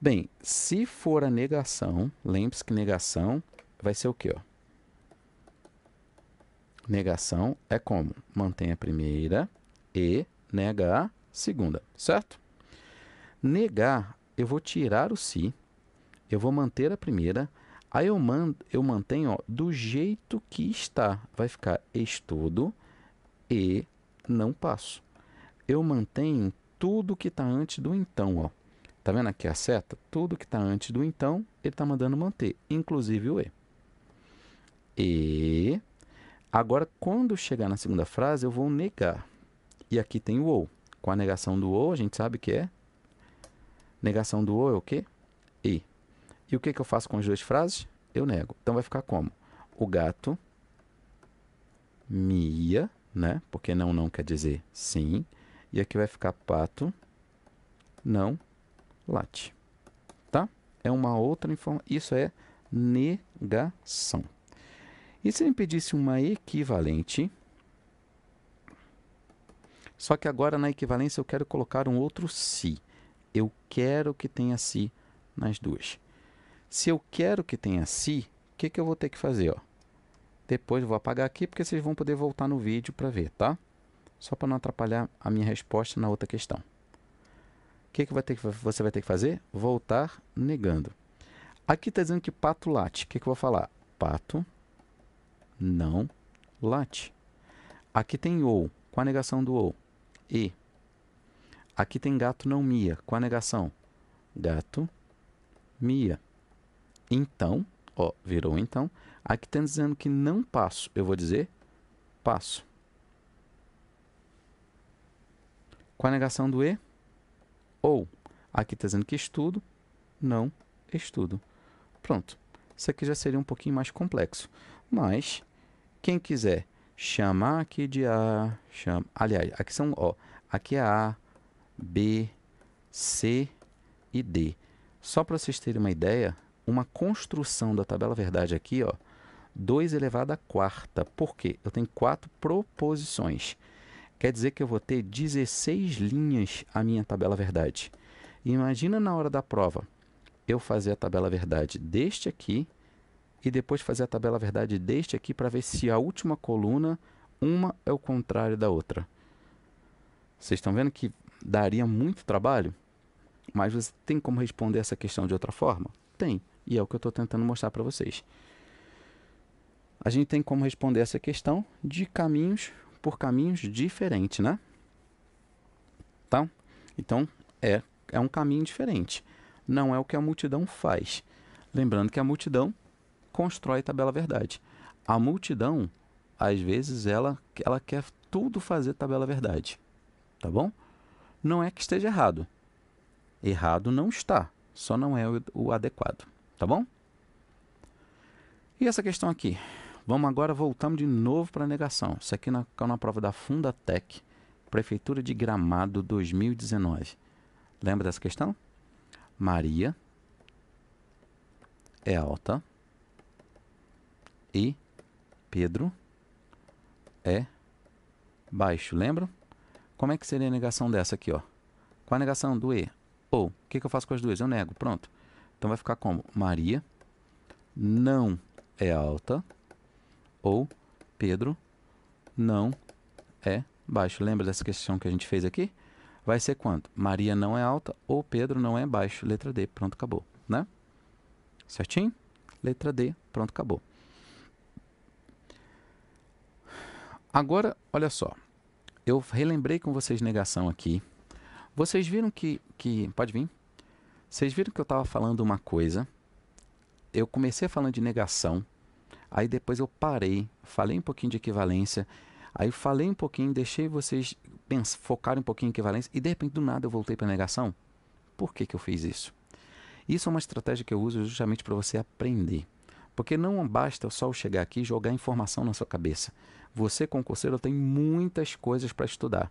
Bem, se for a negação, lembre-se que negação vai ser o quê? Ó? Negação é como? Mantém a primeira e nega a segunda, certo? Negar eu vou tirar o se, eu vou manter a primeira, aí eu, mando, eu mantenho ó, do jeito que está. Vai ficar estudo e não passo. Eu mantenho tudo que está antes do então, ó. Tá vendo aqui a seta? Tudo que está antes do então, ele está mandando manter, inclusive o e. E agora, quando chegar na segunda frase, eu vou negar. E aqui tem o ou. Com a negação do ou, a gente sabe que é Negação do o é o quê? E. E o que, que eu faço com as duas frases? Eu nego. Então vai ficar como? O gato mia, né? Porque não não quer dizer sim. E aqui vai ficar pato não late. Tá? É uma outra informação. Isso é negação. E se ele pedisse uma equivalente? Só que agora na equivalência eu quero colocar um outro se. Si eu quero que tenha si nas duas. Se eu quero que tenha si, o que, que eu vou ter que fazer? Ó? Depois vou apagar aqui porque vocês vão poder voltar no vídeo para ver, tá? Só para não atrapalhar a minha resposta na outra questão. O que, que, vai ter que você vai ter que fazer? Voltar negando. Aqui está dizendo que pato late. O que, que eu vou falar? Pato não late. Aqui tem ou, com a negação do ou. E Aqui tem gato não mia, com a negação. Gato mia. Então, ó, virou então. Aqui está dizendo que não passo. Eu vou dizer passo. Com a negação do E, ou. Aqui está dizendo que estudo, não estudo. Pronto. Isso aqui já seria um pouquinho mais complexo. Mas, quem quiser chamar aqui de A, chama. Aliás, aqui são, ó, aqui é A, B, C e D. Só para vocês terem uma ideia, uma construção da tabela verdade aqui, ó, 2 elevado à quarta. Por quê? Eu tenho quatro proposições. Quer dizer que eu vou ter 16 linhas a minha tabela verdade. Imagina na hora da prova eu fazer a tabela verdade deste aqui e depois fazer a tabela verdade deste aqui para ver se a última coluna, uma é o contrário da outra. Vocês estão vendo que daria muito trabalho, mas você tem como responder essa questão de outra forma? Tem, e é o que eu estou tentando mostrar para vocês. A gente tem como responder essa questão de caminhos por caminhos diferentes, né? Tá? Então, é, é um caminho diferente. Não é o que a multidão faz. Lembrando que a multidão constrói tabela verdade. A multidão, às vezes, ela, ela quer tudo fazer tabela verdade. Tá bom? Não é que esteja errado. Errado não está, só não é o, adequado, tá bom? E essa questão aqui? Vamos agora, voltamos de novo para a negação. Isso aqui na, na prova da Fundatec, Prefeitura de Gramado 2019. Lembra dessa questão? Maria é alta e Pedro é baixo, lembra? Como é que seria a negação dessa aqui, ó? Com a negação do E, ou, o que, que eu faço com as duas? Eu nego, pronto. Então vai ficar como? Maria não é alta, ou Pedro não é baixo. Lembra dessa questão que a gente fez aqui? Vai ser quanto? Maria não é alta ou Pedro não é baixo. Letra D, pronto, acabou, né? Certinho? Letra D, pronto, acabou. Agora, olha só eu relembrei com vocês negação aqui. Vocês viram que. que pode vir? Vocês viram que eu estava falando uma coisa. Eu comecei falando de negação. Aí depois eu parei, falei um pouquinho de equivalência. Aí falei um pouquinho, deixei vocês pensar, focarem um pouquinho em equivalência. E de repente, do nada, eu voltei para negação. Por que, que eu fiz isso? Isso é uma estratégia que eu uso justamente para você aprender. Porque não basta só eu chegar aqui e jogar informação na sua cabeça. Você, concurseiro, tem muitas coisas para estudar.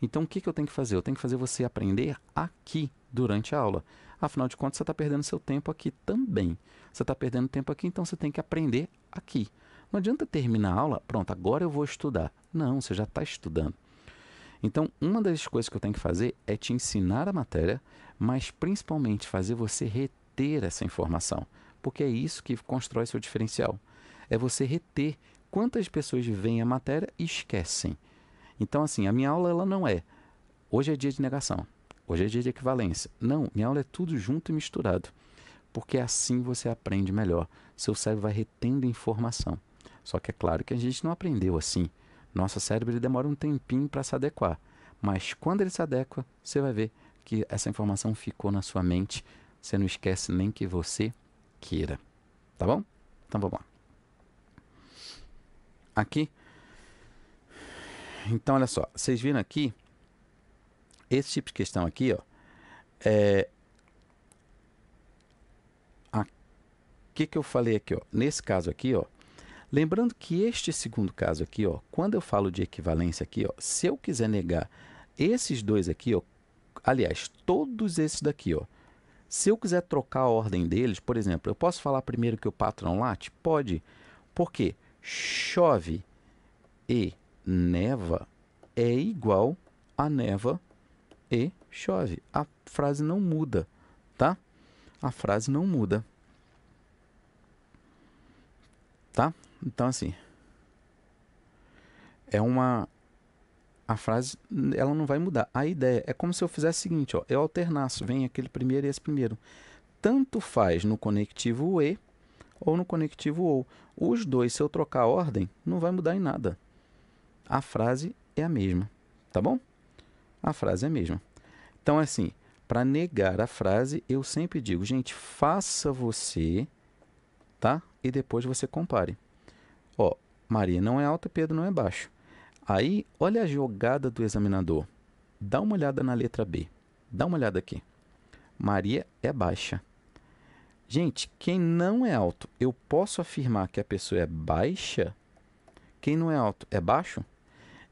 Então, o que, que eu tenho que fazer? Eu tenho que fazer você aprender aqui durante a aula. Afinal de contas, você está perdendo seu tempo aqui também. Você está perdendo tempo aqui, então você tem que aprender aqui. Não adianta terminar a aula, pronto, agora eu vou estudar. Não, você já está estudando. Então, uma das coisas que eu tenho que fazer é te ensinar a matéria, mas principalmente fazer você reter essa informação porque é isso que constrói seu diferencial. É você reter quantas pessoas veem a matéria e esquecem. Então, assim, a minha aula ela não é hoje é dia de negação, hoje é dia de equivalência. Não, minha aula é tudo junto e misturado. Porque é assim você aprende melhor. Seu cérebro vai retendo informação. Só que é claro que a gente não aprendeu assim. Nosso cérebro ele demora um tempinho para se adequar. Mas quando ele se adequa, você vai ver que essa informação ficou na sua mente. Você não esquece nem que você queira. Tá bom? Então vamos lá. Aqui. Então olha só, vocês viram aqui esse tipo de questão aqui, ó, é O que que eu falei aqui, ó, nesse caso aqui, ó, lembrando que este segundo caso aqui, ó, quando eu falo de equivalência aqui, ó, se eu quiser negar esses dois aqui, ó, aliás, todos esses daqui, ó, se eu quiser trocar a ordem deles, por exemplo, eu posso falar primeiro que o patrão late? Pode. Porque chove e neva é igual a neva e chove. A frase não muda, tá? A frase não muda. Tá? Então assim, é uma a frase ela não vai mudar. A ideia é como se eu fizesse o seguinte, ó, eu alternasse, vem aquele primeiro e esse primeiro. Tanto faz no conectivo e ou no conectivo ou. Os dois, se eu trocar a ordem, não vai mudar em nada. A frase é a mesma, tá bom? A frase é a mesma. Então, é assim, para negar a frase, eu sempre digo, gente, faça você, tá? E depois você compare. Ó, Maria não é alta, Pedro não é baixo. Aí, olha a jogada do examinador. Dá uma olhada na letra B. Dá uma olhada aqui. Maria é baixa. Gente, quem não é alto, eu posso afirmar que a pessoa é baixa? Quem não é alto é baixo?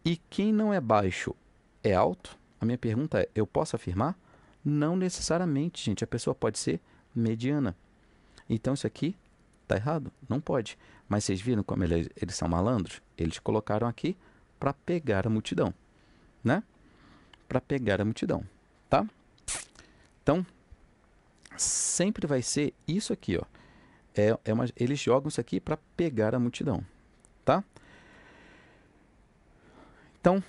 E quem não é baixo é alto? A minha pergunta é: eu posso afirmar? Não necessariamente, gente. A pessoa pode ser mediana. Então isso aqui está errado? Não pode. Mas vocês viram como eles são malandros? Eles colocaram aqui para pegar a multidão, né? Para pegar a multidão, tá? Então, sempre vai ser isso aqui, ó. É, é uma, eles jogam isso aqui para pegar a multidão, tá? Então,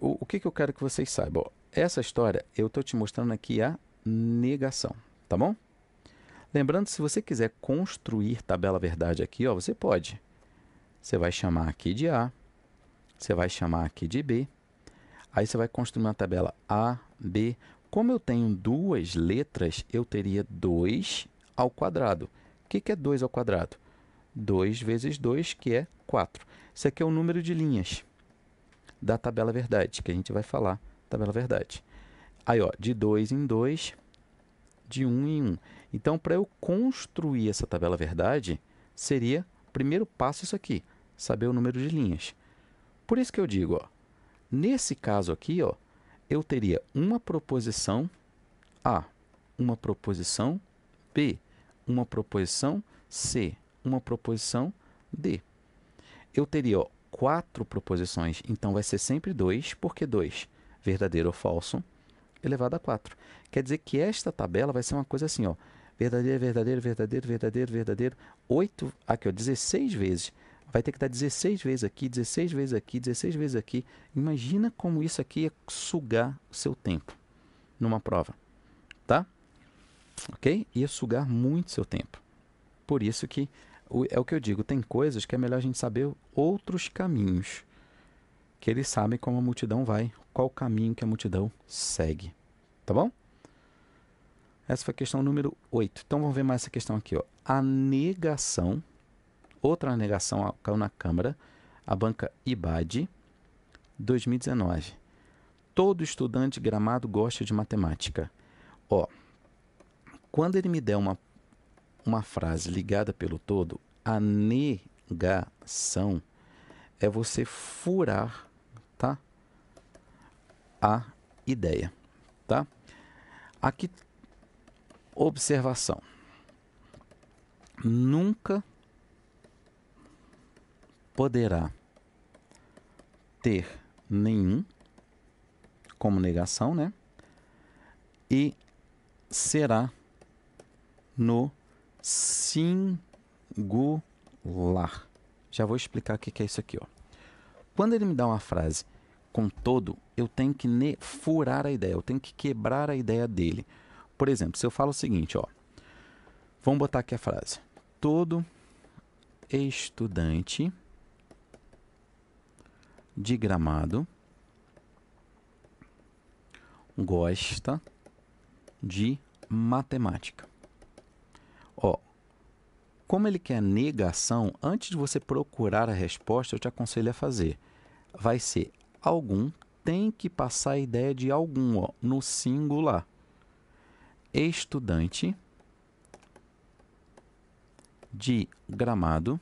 o, o, que, que eu quero que vocês saibam? Ó, essa história, eu estou te mostrando aqui a negação, tá bom? Lembrando, se você quiser construir tabela verdade aqui, ó, você pode. Você vai chamar aqui de A, você vai chamar aqui de B. Aí você vai construir uma tabela A, B. Como eu tenho duas letras, eu teria 2 ao quadrado. O que, é 2 ao quadrado? 2 vezes 2, que é 4. Isso aqui é o número de linhas da tabela verdade, que a gente vai falar tabela verdade. Aí, ó, de 2 em 2, de 1 um em 1. Um. Então, para eu construir essa tabela verdade, seria, primeiro passo isso aqui, saber o número de linhas. Por isso que eu digo, ó, nesse caso aqui, ó, eu teria uma proposição A, uma proposição B, uma proposição C, uma proposição D. Eu teria ó, quatro proposições, então vai ser sempre 2, porque 2, verdadeiro ou falso, elevado a 4. Quer dizer que esta tabela vai ser uma coisa assim, ó, verdadeiro, verdadeiro, verdadeiro, verdadeiro, verdadeiro, 8, aqui ó, 16 vezes vai ter que dar 16 vezes aqui, 16 vezes aqui, 16 vezes aqui. Imagina como isso aqui é sugar seu tempo numa prova, tá? Ok? Ia sugar muito seu tempo. Por isso que é o que eu digo, tem coisas que é melhor a gente saber outros caminhos. Que eles sabem como a multidão vai, qual caminho que a multidão segue. Tá bom? Essa foi a questão número 8. Então vamos ver mais essa questão aqui. Ó. A negação Outra negação caiu na Câmara, a banca IBAD, 2019. Todo estudante gramado gosta de matemática. Ó, quando ele me der uma, uma frase ligada pelo todo, a negação é você furar, tá? A ideia, tá? Aqui, observação. Nunca poderá ter nenhum, como negação, né? E será no singular. Já vou explicar o que é isso aqui, ó. Quando ele me dá uma frase com todo, eu tenho que ne furar a ideia, eu tenho que quebrar a ideia dele. Por exemplo, se eu falo o seguinte, ó. Vamos botar aqui a frase. Todo estudante de Gramado gosta de matemática. Ó, como ele quer negação, antes de você procurar a resposta, eu te aconselho a fazer. Vai ser algum, tem que passar a ideia de algum, ó, no singular. Estudante de Gramado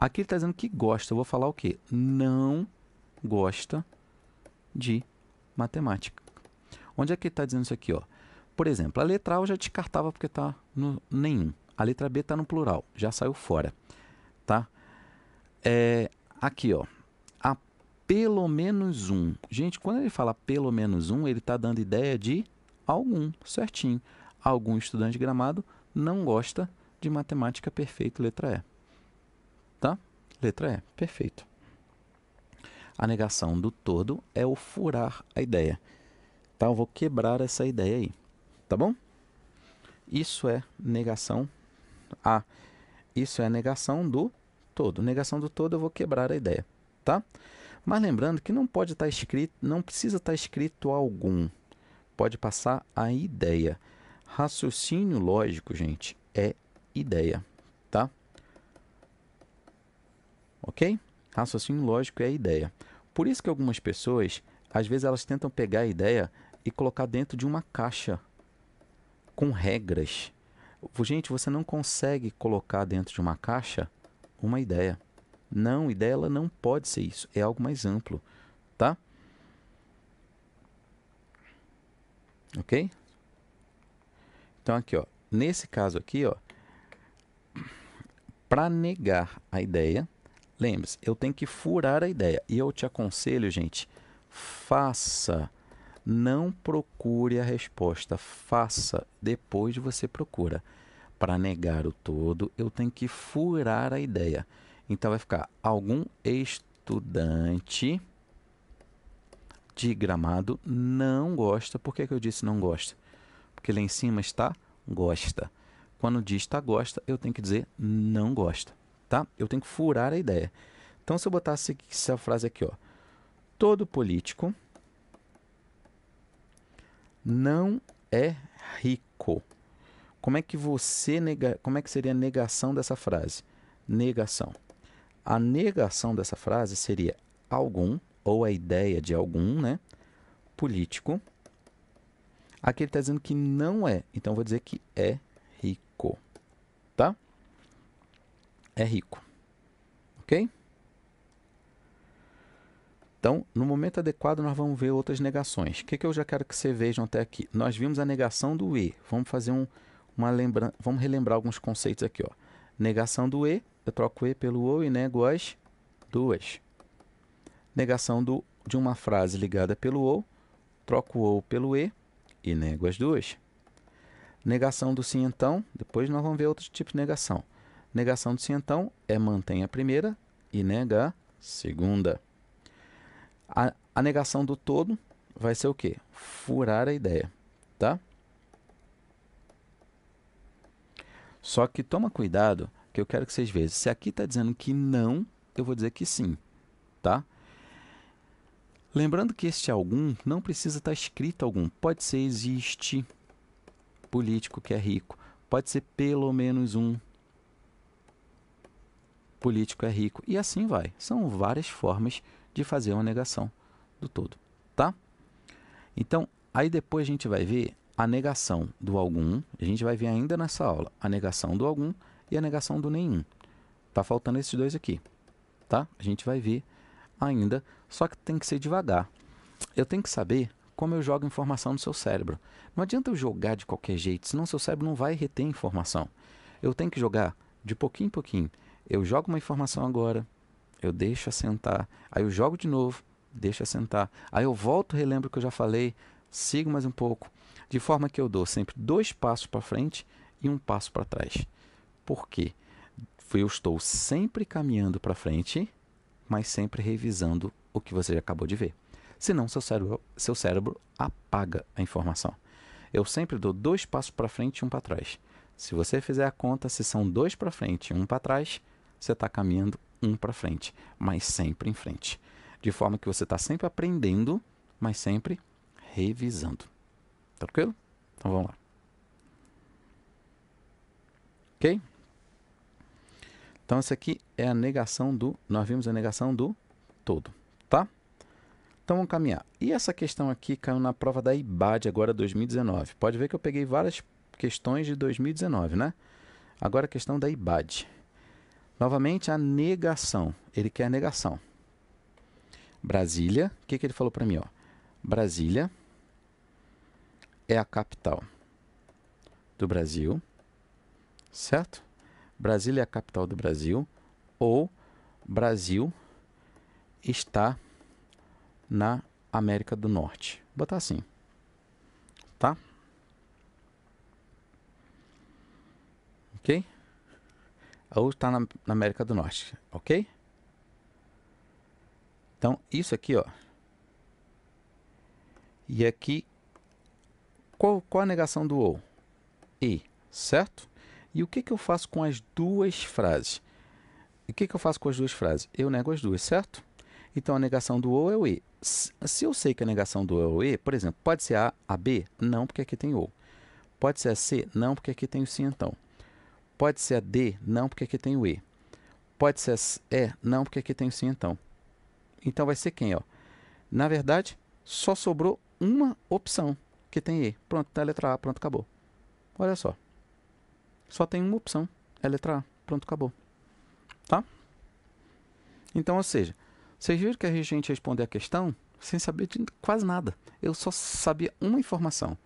Aqui ele está dizendo que gosta. Eu vou falar o quê? Não gosta de matemática. Onde é que ele está dizendo isso aqui? Ó? Por exemplo, a letra A eu já descartava porque está no nenhum. A letra B está no plural, já saiu fora. Tá? É, aqui, ó. A pelo menos um. Gente, quando ele fala pelo menos um, ele está dando ideia de algum, certinho. Algum estudante gramado não gosta de matemática perfeito, letra E. Tá? Letra E. Perfeito. A negação do todo é o furar a ideia. Tá? Eu vou quebrar essa ideia aí. Tá bom? Isso é negação A. Isso é negação do todo. Negação do todo eu vou quebrar a ideia. Tá? Mas lembrando que não pode estar tá escrito, não precisa estar tá escrito algum. Pode passar a ideia. Raciocínio lógico, gente, é ideia. Ok? Raciocínio lógico é a ideia. Por isso que algumas pessoas, às vezes, elas tentam pegar a ideia e colocar dentro de uma caixa com regras. Gente, você não consegue colocar dentro de uma caixa uma ideia. Não, ideia ela não pode ser isso. É algo mais amplo, tá? Ok? Então aqui, ó, nesse caso aqui, ó, para negar a ideia, Lembre-se, eu tenho que furar a ideia. E eu te aconselho, gente, faça. Não procure a resposta, faça. Depois você procura. Para negar o todo, eu tenho que furar a ideia. Então vai ficar algum estudante de gramado não gosta. Por que, que eu disse não gosta? Porque lá em cima está gosta. Quando diz está gosta, eu tenho que dizer não gosta tá? Eu tenho que furar a ideia. Então, se eu botasse essa frase aqui, ó. Todo político não é rico. Como é que você nega, como é que seria a negação dessa frase? Negação. A negação dessa frase seria algum ou a ideia de algum, né? Político. Aqui ele está dizendo que não é. Então vou dizer que é é rico. Ok? Então, no momento adequado, nós vamos ver outras negações. O que, é que eu já quero que você vejam até aqui? Nós vimos a negação do E. Vamos fazer um, uma lembrança. Vamos relembrar alguns conceitos aqui. Ó. Negação do E, eu troco E pelo O e nego as duas. Negação do, de uma frase ligada pelo ou, troco o ou pelo E e nego as duas. Negação do sim, então, depois nós vamos ver outro tipo de negação. Negação de si, então, é mantém a primeira e nega a segunda. A, a negação do todo vai ser o quê? Furar a ideia, tá? Só que toma cuidado, que eu quero que vocês vejam. Se aqui está dizendo que não, eu vou dizer que sim, tá? Lembrando que este algum não precisa estar tá escrito algum. Pode ser existe, político que é rico. Pode ser pelo menos um, político é rico. E assim vai. São várias formas de fazer uma negação do todo, tá? Então, aí depois a gente vai ver a negação do algum, a gente vai ver ainda nessa aula, a negação do algum e a negação do nenhum. Tá faltando esses dois aqui, tá? A gente vai ver ainda, só que tem que ser devagar. Eu tenho que saber como eu jogo informação no seu cérebro. Não adianta eu jogar de qualquer jeito, senão seu cérebro não vai reter informação. Eu tenho que jogar de pouquinho em pouquinho. Eu jogo uma informação agora, eu deixo assentar, aí eu jogo de novo, deixo assentar, aí eu volto, relembro o que eu já falei, sigo mais um pouco, de forma que eu dou sempre dois passos para frente e um passo para trás. Por quê? Eu estou sempre caminhando para frente, mas sempre revisando o que você já acabou de ver. Senão seu cérebro, seu cérebro apaga a informação. Eu sempre dou dois passos para frente e um para trás. Se você fizer a conta, se são dois para frente e um para trás, você está caminhando um para frente, mas sempre em frente. De forma que você está sempre aprendendo, mas sempre revisando. Tá tranquilo? Então vamos lá. Ok? Então, essa aqui é a negação do. Nós vimos a negação do todo, tá? Então vamos caminhar. E essa questão aqui caiu na prova da IBAD agora 2019. Pode ver que eu peguei várias questões de 2019, né? Agora a questão da IBAD. Novamente, a negação. Ele quer negação. Brasília, o que, que ele falou para mim? Ó? Brasília é a capital do Brasil, certo? Brasília é a capital do Brasil ou Brasil está na América do Norte. Vou botar assim, tá? Ok? ou está na, na América do Norte, ok? Então, isso aqui, ó. E aqui, qual, qual a negação do ou? E, certo? E o que, que eu faço com as duas frases? o que, que eu faço com as duas frases? Eu nego as duas, certo? Então, a negação do ou é o e. Se eu sei que a negação do ou é o e, por exemplo, pode ser a, a b? Não, porque aqui tem ou. Pode ser a c? Não, porque aqui tem o sim, então. Pode ser a D? Não, porque aqui tem o E. Pode ser a E? Não, porque aqui tem o sim então. Então vai ser quem? Ó? Na verdade, só sobrou uma opção que tem E. Pronto, tá a letra A, pronto, acabou. Olha só. Só tem uma opção, é a letra A. Pronto, acabou. Tá? Então, ou seja, vocês viram que a gente responder a questão sem saber de quase nada. Eu só sabia uma informação.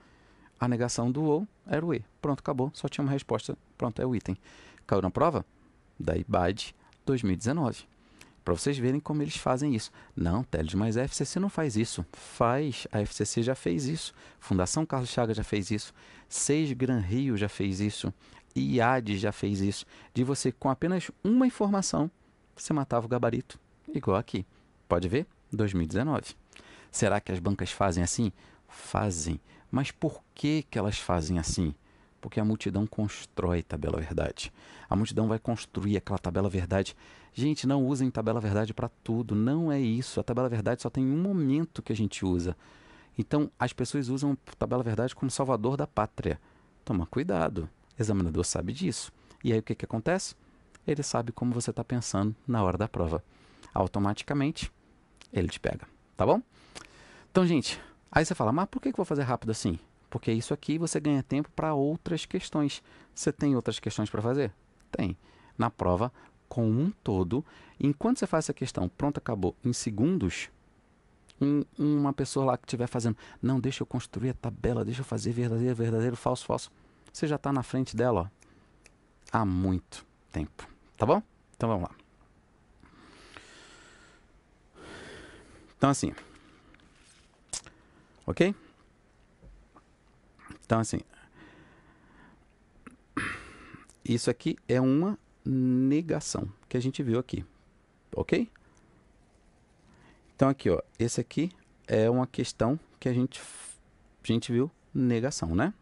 A negação do ou era o e. Pronto, acabou. Só tinha uma resposta. Pronto, é o item. Caiu na prova? Da IBAD 2019. Para vocês verem como eles fazem isso. Não, Teles, mas a FCC não faz isso. Faz, a FCC já fez isso. Fundação Carlos Chagas já fez isso. Seis Gran Rio já fez isso. IAD já fez isso. De você, com apenas uma informação, você matava o gabarito. Igual aqui. Pode ver? 2019. Será que as bancas fazem assim? Fazem. Mas por que, que elas fazem assim? Porque a multidão constrói tabela verdade. A multidão vai construir aquela tabela verdade. Gente, não usem tabela verdade para tudo. Não é isso. A tabela verdade só tem um momento que a gente usa. Então, as pessoas usam tabela verdade como salvador da pátria. Toma cuidado. O examinador sabe disso. E aí o que, que acontece? Ele sabe como você está pensando na hora da prova. Automaticamente, ele te pega. Tá bom? Então, gente, Aí você fala, mas por que eu vou fazer rápido assim? Porque isso aqui você ganha tempo para outras questões. Você tem outras questões para fazer? Tem. Na prova, com um todo, enquanto você faz essa questão, pronto, acabou, em segundos, um, uma pessoa lá que estiver fazendo, não, deixa eu construir a tabela, deixa eu fazer verdadeiro, verdadeiro, falso, falso. Você já está na frente dela ó, há muito tempo. Tá bom? Então vamos lá. Então assim. Ok? Então, assim, isso aqui é uma negação que a gente viu aqui, ok? Então, aqui, ó, esse aqui é uma questão que a gente, a gente viu negação, né?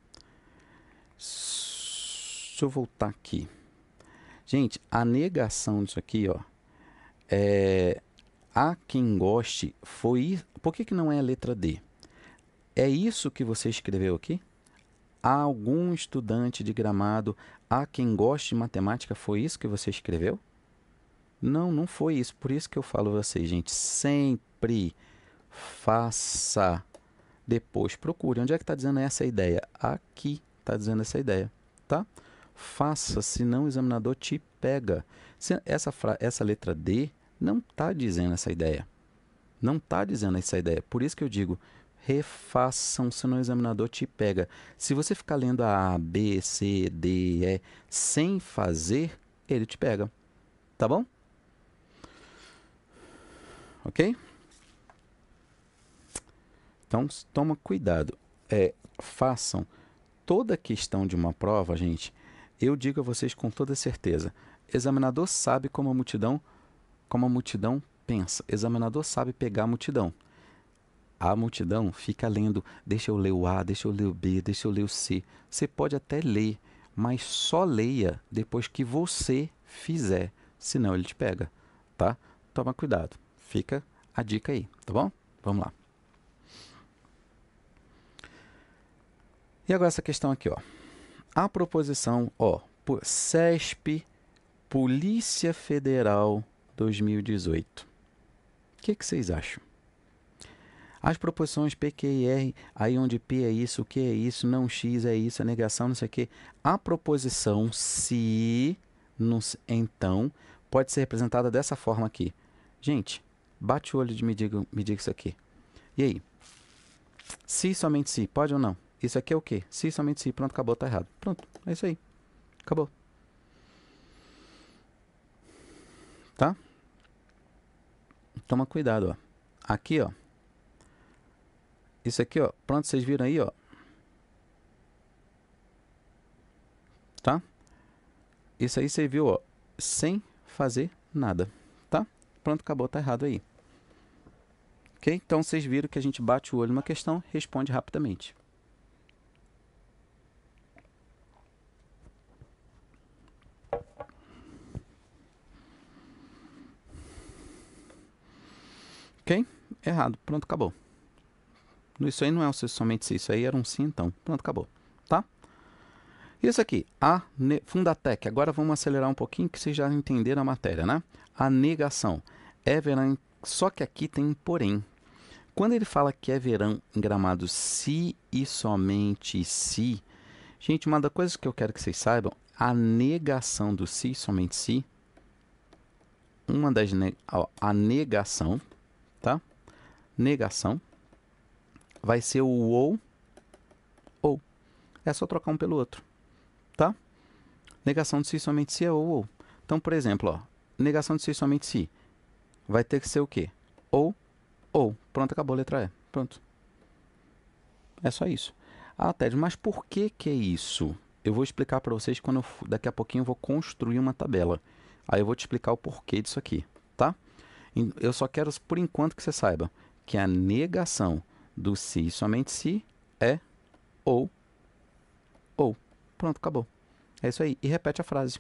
Deixa eu voltar aqui. Gente, a negação disso aqui, ó, é... a quem goste, foi... Por que, que não é a letra D? É isso que você escreveu aqui? Há algum estudante de gramado, há quem goste de matemática, foi isso que você escreveu? Não, não foi isso. Por isso que eu falo a vocês, gente, sempre faça. Depois procure. Onde é que está dizendo essa ideia? Aqui está dizendo essa ideia, tá? Faça, senão o examinador te pega. Essa, essa letra D não está dizendo essa ideia. Não está dizendo essa ideia. Por isso que eu digo, refaçam, senão o examinador te pega. Se você ficar lendo a, a B, C, D, E sem fazer, ele te pega. Tá bom? Ok? Então, toma cuidado. É, façam toda questão de uma prova, gente. Eu digo a vocês com toda certeza. Examinador sabe como a multidão, como a multidão pensa. Examinador sabe pegar a multidão. A multidão fica lendo, deixa eu ler o A, deixa eu ler o B, deixa eu ler o C. Você pode até ler, mas só leia depois que você fizer, senão ele te pega, tá? Toma cuidado. Fica a dica aí, tá bom? Vamos lá. E agora essa questão aqui, ó. A proposição, ó, por CESP Polícia Federal 2018. O que, que vocês acham? As proposições P, Q e R, aí onde P é isso, Q é isso, não X é isso, a negação, não sei o quê. A proposição se, nos, então, pode ser representada dessa forma aqui. Gente, bate o olho e me diga, me diga isso aqui. E aí? Se somente se, pode ou não? Isso aqui é o quê? Se somente se, pronto, acabou, tá errado. Pronto, é isso aí. Acabou. Tá? Toma cuidado, ó. Aqui, ó isso aqui, ó. Pronto, vocês viram aí, ó. Tá? Isso aí você viu, ó, sem fazer nada, tá? Pronto, acabou, tá errado aí. Ok? Então vocês viram que a gente bate o olho numa questão, responde rapidamente. Ok? Errado, pronto, acabou. Isso aí não é somente se, isso aí era um sim então. Pronto, acabou. Tá? Isso aqui, a ne... Fundatec. Agora vamos acelerar um pouquinho que vocês já entenderam a matéria, né? A negação. É verão, só que aqui tem um porém. Quando ele fala que é verão em gramado se e somente se, gente, uma das coisas que eu quero que vocês saibam, a negação do se somente se, uma das ne... Ó, a negação, tá? Negação vai ser o ou ou. É só trocar um pelo outro, tá? Negação de si somente se é ou ou. Então, por exemplo, ó, negação de si somente se vai ter que ser o quê? Ou ou. Pronto, acabou a letra E. Pronto. É só isso. Ah, Ted, mas por que que é isso? Eu vou explicar para vocês quando eu, daqui a pouquinho eu vou construir uma tabela. Aí eu vou te explicar o porquê disso aqui, tá? Eu só quero por enquanto que você saiba que a negação do se somente se é ou ou. Pronto, acabou. É isso aí. E repete a frase.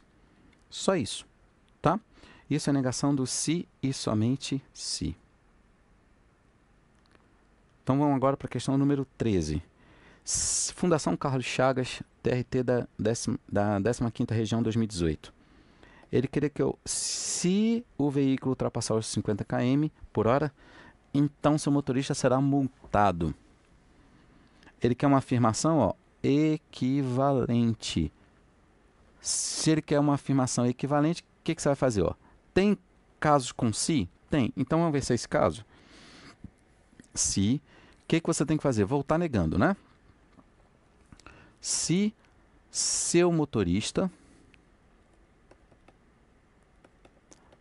Só isso, tá? Isso é negação do se e somente se. Então vamos agora para a questão número 13. Fundação Carlos Chagas, TRT da, décima, da 15 região 2018. Ele queria que eu, se o veículo ultrapassar os 50 km por hora, então seu motorista será multado. Ele quer uma afirmação ó, equivalente. Se ele quer uma afirmação equivalente, o que, que você vai fazer? Ó? Tem casos com si? Tem. Então vamos ver se é esse caso. Se, o que, que você tem que fazer? Voltar tá negando, né? Se seu motorista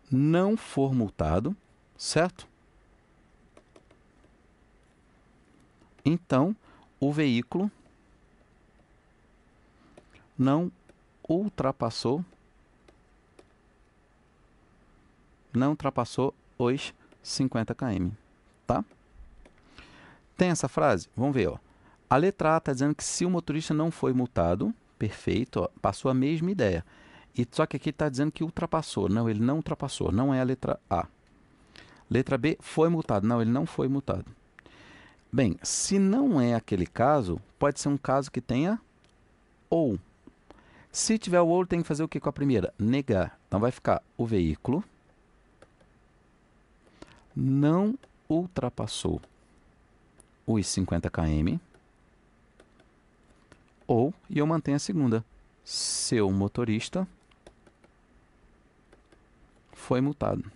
não for multado, certo? Então, o veículo não ultrapassou não ultrapassou os 50 km, tá? Tem essa frase? Vamos ver, ó. A letra A está dizendo que se o motorista não foi multado, perfeito, ó, passou a mesma ideia. E só que aqui está dizendo que ultrapassou. Não, ele não ultrapassou, não é a letra A. Letra B, foi multado. Não, ele não foi multado. Bem, se não é aquele caso, pode ser um caso que tenha ou. Se tiver o ou, tem que fazer o que com a primeira? Negar. Então vai ficar o veículo não ultrapassou os 50 km. Ou, e eu mantenho a segunda, seu motorista foi multado.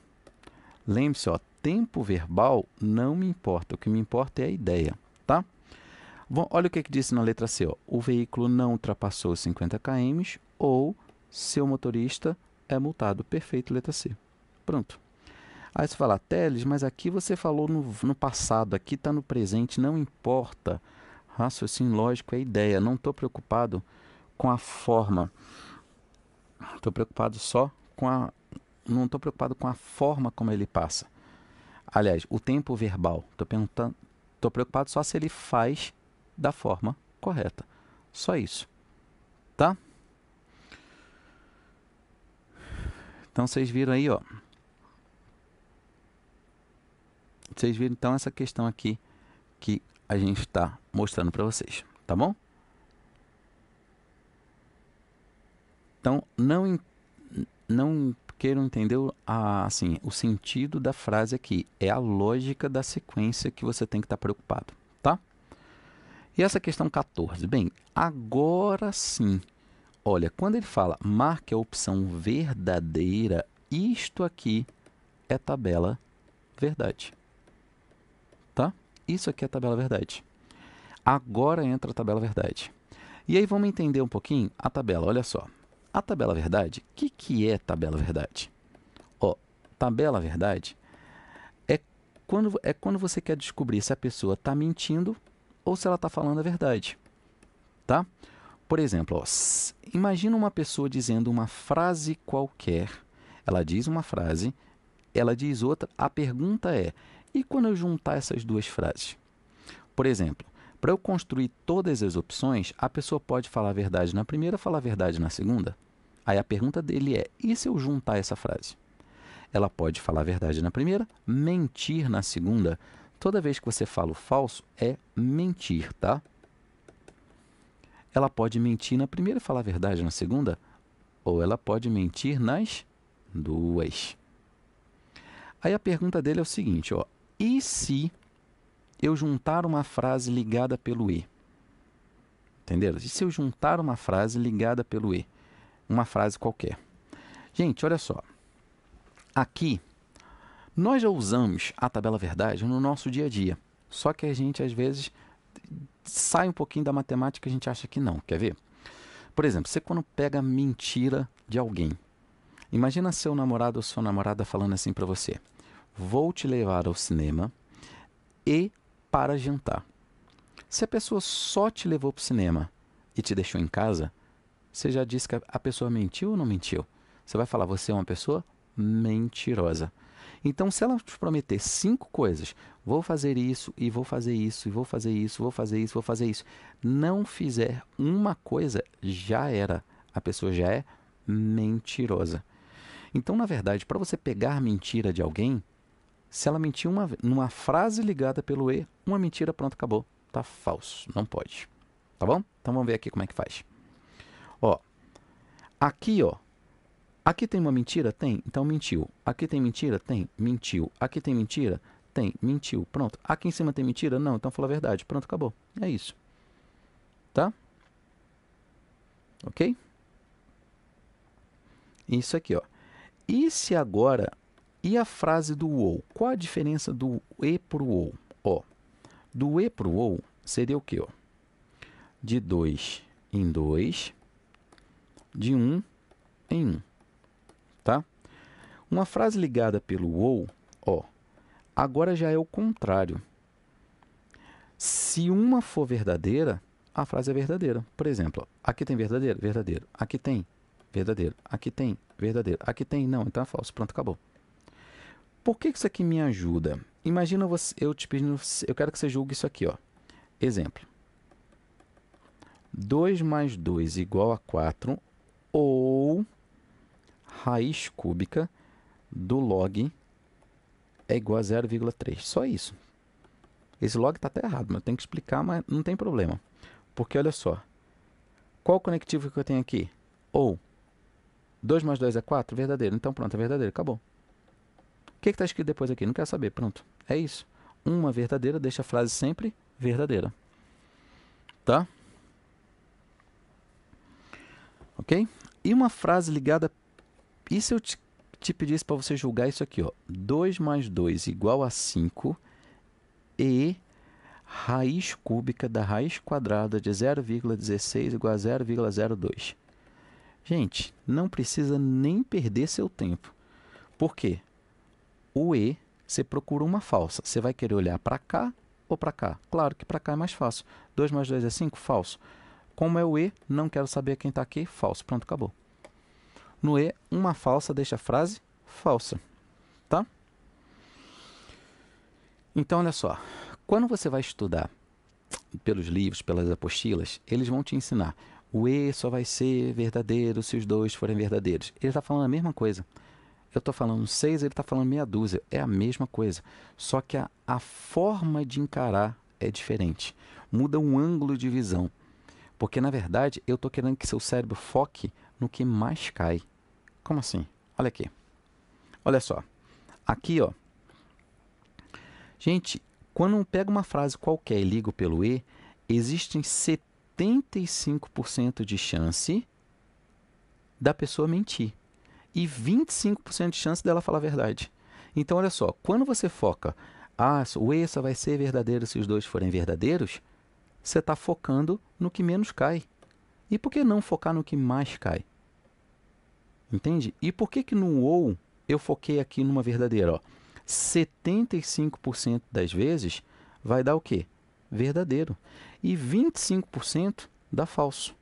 Lembre-se, tempo verbal não me importa. O que me importa é a ideia, tá? Bom, olha o que, é que disse na letra C. Ó. O veículo não ultrapassou 50 km ou seu motorista é multado. Perfeito, letra C. Pronto. Aí você fala, Teles, mas aqui você falou no, no passado, aqui está no presente, não importa. Raciocínio lógico é ideia, não estou preocupado com a forma. Estou preocupado só com a. Não estou preocupado com a forma como ele passa. Aliás, o tempo verbal. Estou perguntando, preocupado só se ele faz da forma correta. Só isso. Tá? Então vocês viram aí, ó. Vocês viram então essa questão aqui que a gente está mostrando para vocês, tá bom? Então não não queiram entender a, assim, o sentido da frase aqui. É a lógica da sequência que você tem que estar tá preocupado, tá? E essa questão 14. Bem, agora sim. Olha, quando ele fala marque a opção verdadeira, isto aqui é tabela verdade. Tá? Isso aqui é tabela verdade. Agora entra a tabela verdade. E aí vamos entender um pouquinho a tabela. Olha só. A tabela verdade, o que, que é tabela verdade? Ó, tabela verdade é quando, é quando você quer descobrir se a pessoa está mentindo ou se ela está falando a verdade. Tá? Por exemplo, ó, imagina uma pessoa dizendo uma frase qualquer. Ela diz uma frase, ela diz outra. A pergunta é: e quando eu juntar essas duas frases? Por exemplo, para eu construir todas as opções, a pessoa pode falar a verdade na primeira, falar a verdade na segunda. Aí a pergunta dele é: e se eu juntar essa frase? Ela pode falar a verdade na primeira, mentir na segunda. Toda vez que você fala o falso, é mentir, tá? Ela pode mentir na primeira e falar a verdade na segunda, ou ela pode mentir nas duas. Aí a pergunta dele é o seguinte, ó: e se eu juntar uma frase ligada pelo E. Entenderam? E se eu juntar uma frase ligada pelo E? Uma frase qualquer. Gente, olha só. Aqui, nós já usamos a tabela verdade no nosso dia a dia. Só que a gente, às vezes, sai um pouquinho da matemática e a gente acha que não. Quer ver? Por exemplo, você quando pega mentira de alguém. Imagina seu namorado ou sua namorada falando assim para você: Vou te levar ao cinema e para jantar. Se a pessoa só te levou para o cinema e te deixou em casa, você já disse que a pessoa mentiu ou não mentiu? Você vai falar, você é uma pessoa mentirosa. Então, se ela te prometer cinco coisas, vou fazer isso, e vou fazer isso, e vou fazer isso, vou fazer isso, vou fazer isso, não fizer uma coisa, já era. A pessoa já é mentirosa. Então, na verdade, para você pegar mentira de alguém, se ela mentir uma, numa frase ligada pelo E, uma mentira, pronto, acabou. Tá falso, não pode. Tá bom? Então vamos ver aqui como é que faz. Ó, aqui, ó. Aqui tem uma mentira? Tem. Então mentiu. Aqui tem mentira? Tem. Mentiu. Aqui tem mentira? Tem. Mentiu. Pronto. Aqui em cima tem mentira? Não. Então fala a verdade. Pronto, acabou. É isso. Tá? Ok? Isso aqui, ó. E se agora e a frase do ou? Qual a diferença do e para o ou? Ó, do e para o ou seria o quê? Ó? De 2 em 2, de 1 um em 1. Um, tá? Uma frase ligada pelo ou, ó, agora já é o contrário. Se uma for verdadeira, a frase é verdadeira. Por exemplo, ó, aqui tem verdadeiro, verdadeiro. Aqui tem verdadeiro. Aqui tem verdadeiro. Aqui tem não, então é falso. Pronto, acabou. Por que isso aqui me ajuda? Imagina você, eu te pedindo, eu quero que você julgue isso aqui, ó. Exemplo. 2 mais 2 igual a 4 ou raiz cúbica do log é igual a 0,3. Só isso. Esse log está até errado, mas eu tenho que explicar, mas não tem problema. Porque olha só, qual o conectivo que eu tenho aqui? Ou 2 mais 2 é 4? Verdadeiro. Então pronto, é verdadeiro. Acabou que está escrito depois aqui? Não quero saber. Pronto. É isso. Uma verdadeira deixa a frase sempre verdadeira. Tá? Ok? E uma frase ligada. E se eu te, te pedisse para você julgar isso aqui, ó? 2 mais 2 igual a 5 e raiz cúbica da raiz quadrada de 0,16 igual a 0,02. Gente, não precisa nem perder seu tempo. Por quê? o E, você procura uma falsa. Você vai querer olhar para cá ou para cá? Claro que para cá é mais fácil. 2 mais 2 é 5? Falso. Como é o E, não quero saber quem está aqui, falso. Pronto, acabou. No E, uma falsa deixa a frase falsa. Tá? Então, olha só. Quando você vai estudar pelos livros, pelas apostilas, eles vão te ensinar. O E só vai ser verdadeiro se os dois forem verdadeiros. Ele está falando a mesma coisa eu estou falando seis, ele está falando meia dúzia. É a mesma coisa. Só que a, a forma de encarar é diferente. Muda um ângulo de visão. Porque, na verdade, eu estou querendo que seu cérebro foque no que mais cai. Como assim? Olha aqui. Olha só. Aqui, ó. Gente, quando eu pego uma frase qualquer e ligo pelo E, existem 75% de chance da pessoa mentir e 25% de chance dela falar a verdade. Então, olha só, quando você foca, ah, o E só vai ser verdadeiro se os dois forem verdadeiros, você está focando no que menos cai. E por que não focar no que mais cai? Entende? E por que que no ou eu foquei aqui numa verdadeira? Ó, 75% das vezes vai dar o quê? Verdadeiro. E 25% dá falso.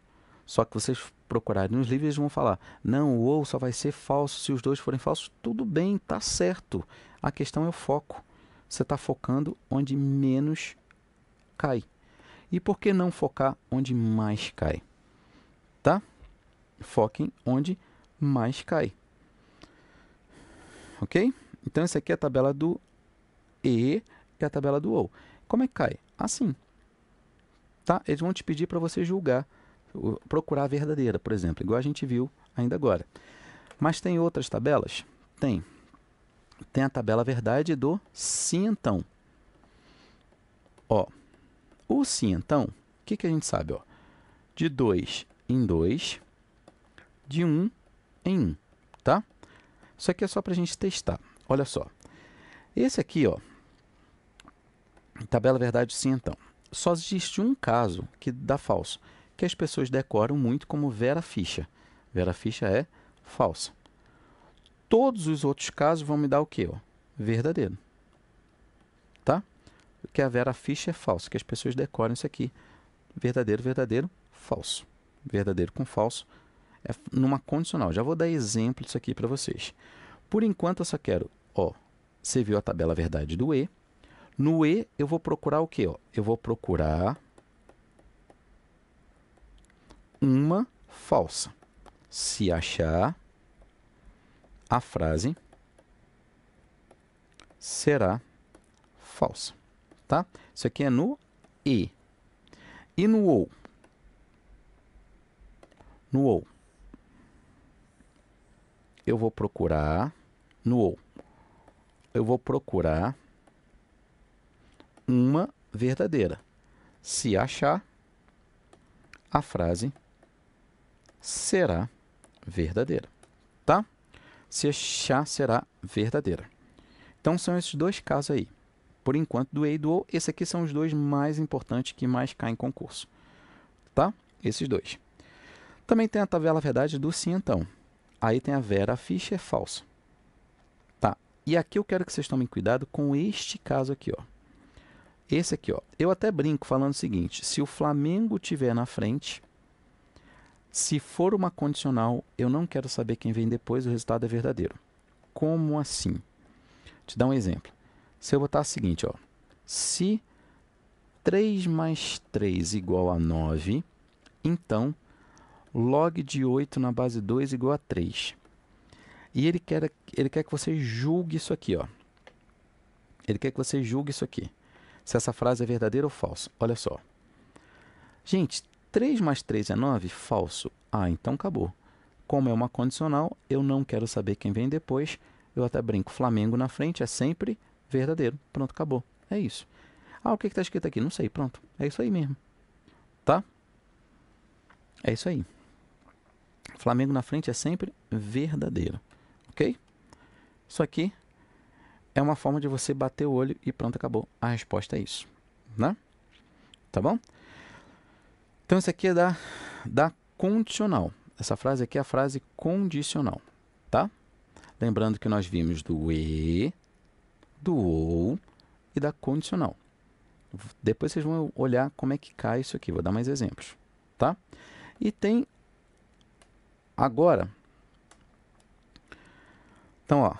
Só que vocês procurarem nos livros, eles vão falar: não, o ou só vai ser falso se os dois forem falsos. Tudo bem, tá certo. A questão é o foco. Você está focando onde menos cai. E por que não focar onde mais cai? Tá? Foquem onde mais cai. Ok? Então, essa aqui é a tabela do E e a tabela do OU. Como é que cai? Assim. Tá? Eles vão te pedir para você julgar procurar a verdadeira, por exemplo, igual a gente viu ainda agora. Mas tem outras tabelas? Tem. Tem a tabela verdade do sim então. Ó, o sim então, o que, que a gente sabe? Ó, de 2 em 2, de 1 um em 1, um, tá? Isso aqui é só para a gente testar. Olha só. Esse aqui, ó, tabela verdade sim então. Só existe um caso que dá falso que as pessoas decoram muito como Vera Ficha. Vera Ficha é falsa. Todos os outros casos vão me dar o quê? Ó? Verdadeiro. Tá? Que a Vera Ficha é falsa, que as pessoas decoram isso aqui. Verdadeiro, verdadeiro, falso. Verdadeiro com falso é numa condicional. Já vou dar exemplo disso aqui para vocês. Por enquanto eu só quero, ó, você viu a tabela verdade do E. No E eu vou procurar o quê? Ó? Eu vou procurar uma falsa. Se achar a frase será falsa, tá? Isso aqui é no e. E no ou? No ou. Eu vou procurar no ou. Eu vou procurar uma verdadeira. Se achar a frase será verdadeira, tá? Se achar, será verdadeira. Então são esses dois casos aí. Por enquanto, do E e do O, esses aqui são os dois mais importantes que mais caem em concurso, tá? Esses dois. Também tem a tabela verdade do sim então. Aí tem a Vera a ficha é falsa. Tá? E aqui eu quero que vocês tomem cuidado com este caso aqui, ó. Esse aqui, ó. Eu até brinco falando o seguinte, se o Flamengo tiver na frente, se for uma condicional, eu não quero saber quem vem depois, o resultado é verdadeiro. Como assim? te dar um exemplo. Se eu botar o seguinte, ó, se 3 mais 3 igual a 9, então log de 8 na base 2 igual a 3. E ele quer, ele quer que você julgue isso aqui, ó. Ele quer que você julgue isso aqui. Se essa frase é verdadeira ou falsa. Olha só. Gente, 3 mais 3 é 9? Falso. Ah, então acabou. Como é uma condicional, eu não quero saber quem vem depois. Eu até brinco, Flamengo na frente é sempre verdadeiro. Pronto, acabou. É isso. Ah, o que está escrito aqui? Não sei, pronto. É isso aí mesmo. Tá? É isso aí. Flamengo na frente é sempre verdadeiro. Ok? Isso aqui é uma forma de você bater o olho e pronto, acabou. A resposta é isso. Né? Tá bom? Então, isso aqui é da, da condicional. Essa frase aqui é a frase condicional, tá? Lembrando que nós vimos do E, do OU e da condicional. Depois vocês vão olhar como é que cai isso aqui. Vou dar mais exemplos, tá? E tem agora. Então,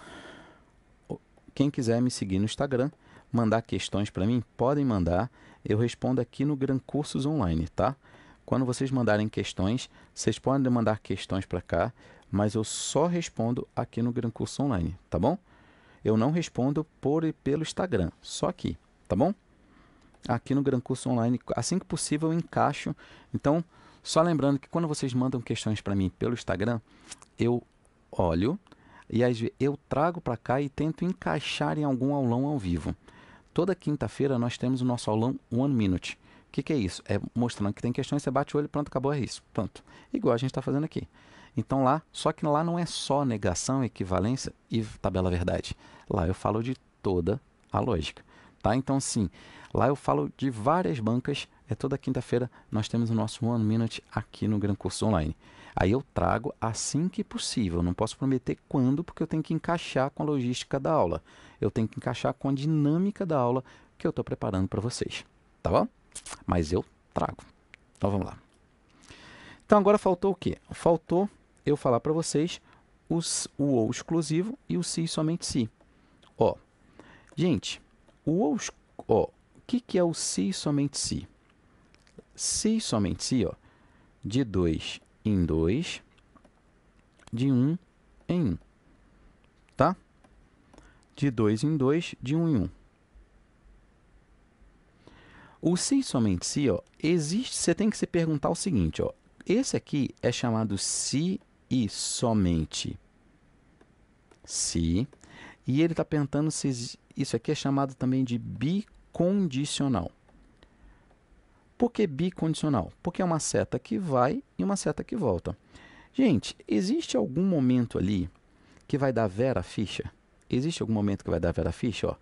ó. Quem quiser me seguir no Instagram, mandar questões para mim, podem mandar. Eu respondo aqui no Gran Cursos Online, tá? Quando vocês mandarem questões, vocês podem mandar questões para cá, mas eu só respondo aqui no Gran Curso Online, tá bom? Eu não respondo por e pelo Instagram, só aqui, tá bom? Aqui no Gran Curso Online, assim que possível eu encaixo. Então, só lembrando que quando vocês mandam questões para mim pelo Instagram, eu olho e às vezes eu trago para cá e tento encaixar em algum aulão ao vivo. Toda quinta-feira nós temos o nosso aulão One Minute. O que, que, é isso? É mostrando que tem questões, você bate o olho, pronto, acabou, é isso. Pronto. Igual a gente está fazendo aqui. Então lá, só que lá não é só negação, equivalência e tabela verdade. Lá eu falo de toda a lógica. Tá? Então sim, lá eu falo de várias bancas. É toda quinta-feira nós temos o nosso One Minute aqui no Gran Curso Online. Aí eu trago assim que possível. Não posso prometer quando, porque eu tenho que encaixar com a logística da aula. Eu tenho que encaixar com a dinâmica da aula que eu estou preparando para vocês. Tá bom? Mas eu trago. Então vamos lá. Então agora faltou o quê? Faltou eu falar para vocês os, o ou exclusivo e o se si, somente se. Si. Ó, gente, o ou, ó, que, que é o se si, somente se? Se somente se, ó, de 2 em 2, de 1 um em 1, um, tá? De 2 em 2, de 1 um em 1. Um. O se somente se, ó, existe, você tem que se perguntar o seguinte, ó. Esse aqui é chamado se e somente se, E ele está perguntando se isso aqui é chamado também de bicondicional. Por que bicondicional? Porque é uma seta que vai e uma seta que volta. Gente, existe algum momento ali que vai dar vera ficha? Existe algum momento que vai dar vera ficha? Ó,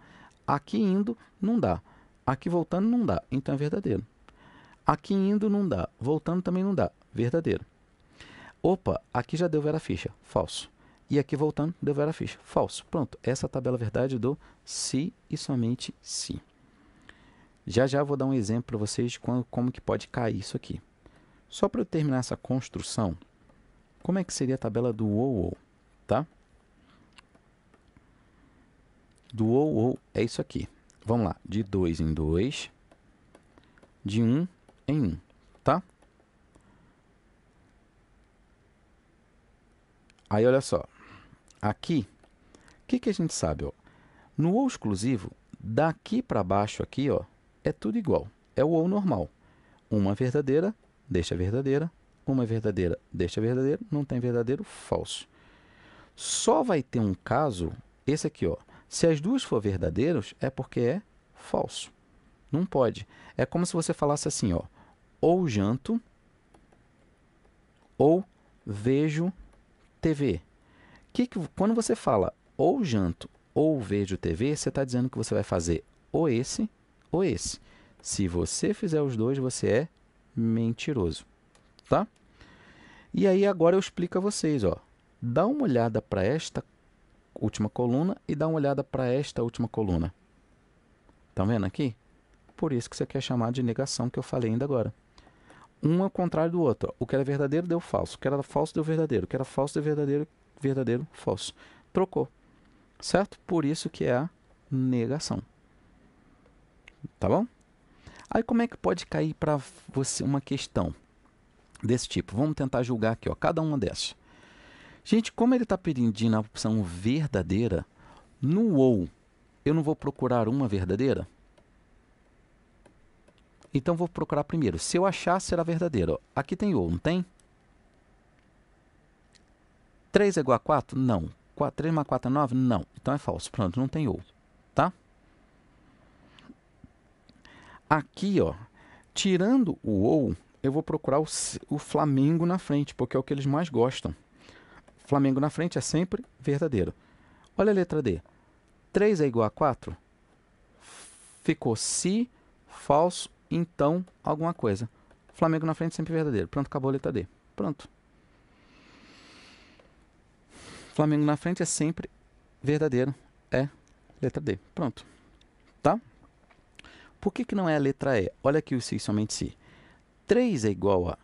aqui indo, não dá. Aqui voltando não dá, então é verdadeiro. Aqui indo não dá, voltando também não dá, verdadeiro. Opa, aqui já deu vera ficha, falso. E aqui voltando, deu vera ficha, falso. Pronto, essa é a tabela verdade do se e somente se. Já já vou dar um exemplo para vocês de quando, como que pode cair isso aqui. Só para eu terminar essa construção, como é que seria a tabela do ou ou, tá? Do ou ou é isso aqui. Vamos lá, de 2 em 2, de 1 um em 1, um, tá? Aí, olha só. Aqui, o que, que a gente sabe? Ó? No ou exclusivo, daqui para baixo aqui, ó, é tudo igual. É o ou normal. Uma verdadeira, deixa verdadeira. Uma verdadeira, deixa verdadeira, Não tem verdadeiro, falso. Só vai ter um caso, esse aqui, ó. Se as duas for verdadeiras, é porque é falso. Não pode. É como se você falasse assim, ó, ou janto ou vejo TV. Que, que quando você fala ou janto ou vejo TV, você está dizendo que você vai fazer ou esse ou esse. Se você fizer os dois, você é mentiroso, tá? E aí agora eu explico a vocês, ó. Dá uma olhada para esta última coluna e dá uma olhada para esta última coluna. Estão tá vendo aqui? Por isso que você quer chamar de negação que eu falei ainda agora. Um é o contrário do outro. O que era verdadeiro deu falso. O que era falso deu verdadeiro. O que era falso deu verdadeiro, verdadeiro, falso. Trocou. Certo? Por isso que é a negação. Tá bom? Aí como é que pode cair para você uma questão desse tipo? Vamos tentar julgar aqui, ó, cada uma dessas. Gente, como ele está pedindo a opção verdadeira, no ou eu não vou procurar uma verdadeira? Então vou procurar primeiro. Se eu achar, será verdadeiro. Aqui tem ou, não tem? 3 é igual a 4? Não. 4, 3 mais 4 é 9? Não. Então é falso. Pronto, não tem ou. Tá? Aqui, ó, tirando o ou, eu vou procurar o, o Flamengo na frente, porque é o que eles mais gostam. Flamengo na frente é sempre verdadeiro. Olha a letra D. 3 é igual a 4? Ficou se, falso, então, alguma coisa. Flamengo na frente é sempre verdadeiro. Pronto, acabou a letra D. Pronto. Flamengo na frente é sempre verdadeiro. É letra D. Pronto. Tá? Por que, que não é a letra E? Olha aqui o se somente se. 3 é igual a.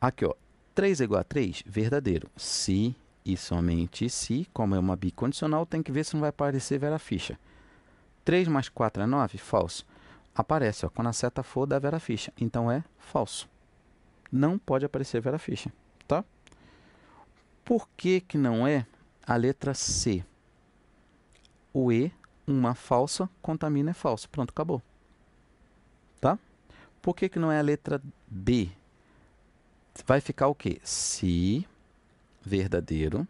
Aqui, ó. 3 é igual a 3, verdadeiro. Se e somente se, como é uma bicondicional, tem que ver se não vai aparecer vera ficha. 3 mais 4 é 9? Falso. Aparece, ó, quando a seta for da vera ficha. Então é falso. Não pode aparecer vera ficha, tá? Por que, que não é a letra C? O E, uma falsa, contamina é falso. Pronto, acabou. Tá? Por que, que não é a letra B? Vai ficar o quê? Se verdadeiro.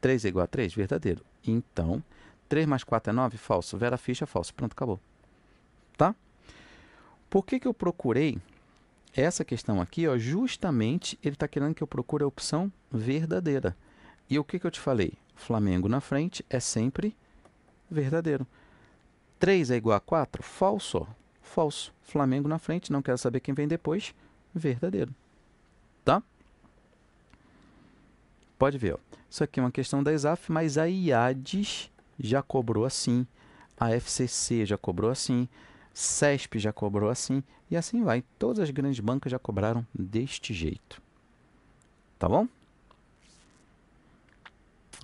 3 é igual a 3, verdadeiro. Então, 3 mais 4 é 9, falso. Vera ficha, falso. Pronto, acabou. Tá? Por que, que eu procurei essa questão aqui? Ó, justamente ele está querendo que eu procure a opção verdadeira. E o que, que eu te falei? Flamengo na frente é sempre verdadeiro. 3 é igual a 4? Falso. Falso. Flamengo na frente, não quero saber quem vem depois. Verdadeiro. Tá? Pode ver, ó. isso aqui é uma questão da ESAF, mas a IADES já cobrou assim, a FCC já cobrou assim, CESP já cobrou assim, e assim vai. Todas as grandes bancas já cobraram deste jeito. Tá bom?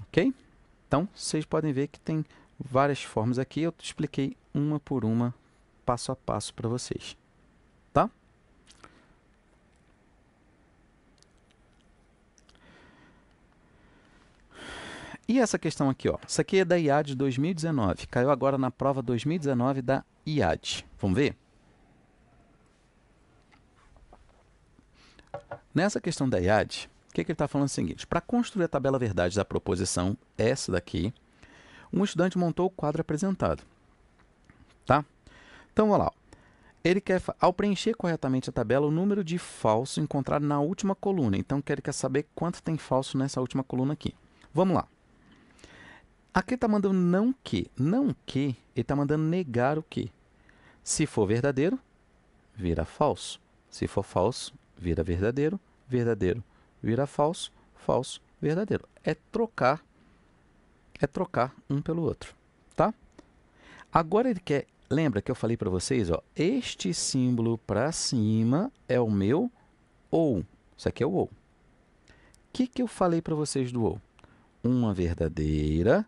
Ok? Então, vocês podem ver que tem várias formas aqui. Eu expliquei uma por uma, passo a passo para vocês. E essa questão aqui, ó. Isso aqui é da IAD 2019. Caiu agora na prova 2019 da IAD. Vamos ver? Nessa questão da IAD, o que, que ele está falando é o seguinte: para construir a tabela verdade da proposição, essa daqui, um estudante montou o quadro apresentado. Tá? Então, vamos lá. Ele quer, ao preencher corretamente a tabela, o número de falso encontrado na última coluna. Então, ele quer saber quanto tem falso nessa última coluna aqui. Vamos lá. Aqui está mandando não que. Não que, ele está mandando negar o que. Se for verdadeiro, vira falso. Se for falso, vira verdadeiro. Verdadeiro vira falso. Falso, verdadeiro. É trocar. É trocar um pelo outro, tá? Agora ele quer. Lembra que eu falei para vocês, ó, este símbolo para cima é o meu ou. Isso aqui é o ou. O que, que eu falei para vocês do ou? Uma verdadeira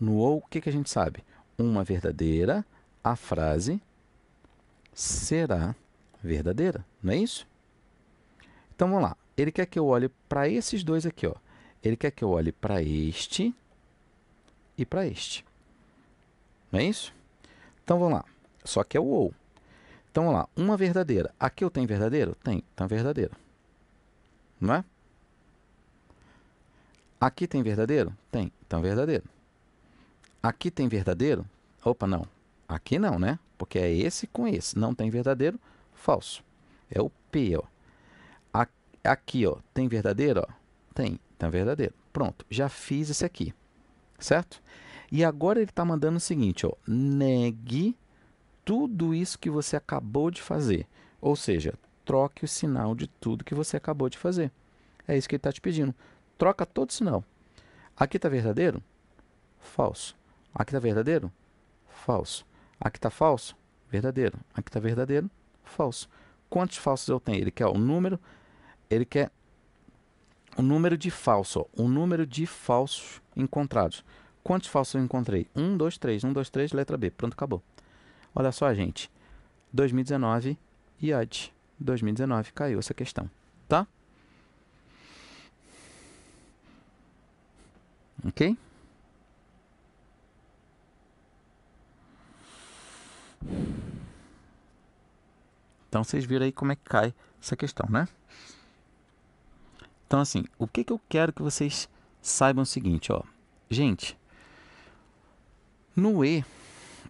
no ou, o que, que a gente sabe? Uma verdadeira, a frase será verdadeira, não é isso? Então vamos lá. Ele quer que eu olhe para esses dois aqui, ó. Ele quer que eu olhe para este e para este. Não é isso? Então vamos lá. Só que é o ou. Então vamos lá. Uma verdadeira. Aqui eu tenho verdadeiro? Tem. Então é verdadeiro. Não é? Aqui tem verdadeiro? Tem. Então é verdadeiro. Aqui tem verdadeiro? Opa, não. Aqui não, né? Porque é esse com esse. Não tem verdadeiro, falso. É o P, ó. Aqui, ó, tem verdadeiro, ó? Tem, tem verdadeiro. Pronto, já fiz esse aqui, certo? E agora ele está mandando o seguinte, ó, negue tudo isso que você acabou de fazer. Ou seja, troque o sinal de tudo que você acabou de fazer. É isso que ele está te pedindo. Troca todo o sinal. Aqui está verdadeiro? Falso. Aqui está verdadeiro? Falso. Aqui está falso? Verdadeiro. Aqui está verdadeiro? Falso. Quantos falsos eu tenho? Ele quer o número, ele quer o número de falso, ó, o número de falsos encontrados. Quantos falsos eu encontrei? 1, 2, 3, 1, 2, 3, letra B. Pronto, acabou. Olha só, gente. 2019, IAD. 2019 caiu essa questão, tá? Ok? Então vocês viram aí como é que cai essa questão, né? Então assim, o que, que eu quero que vocês saibam o seguinte, ó. Gente, no E,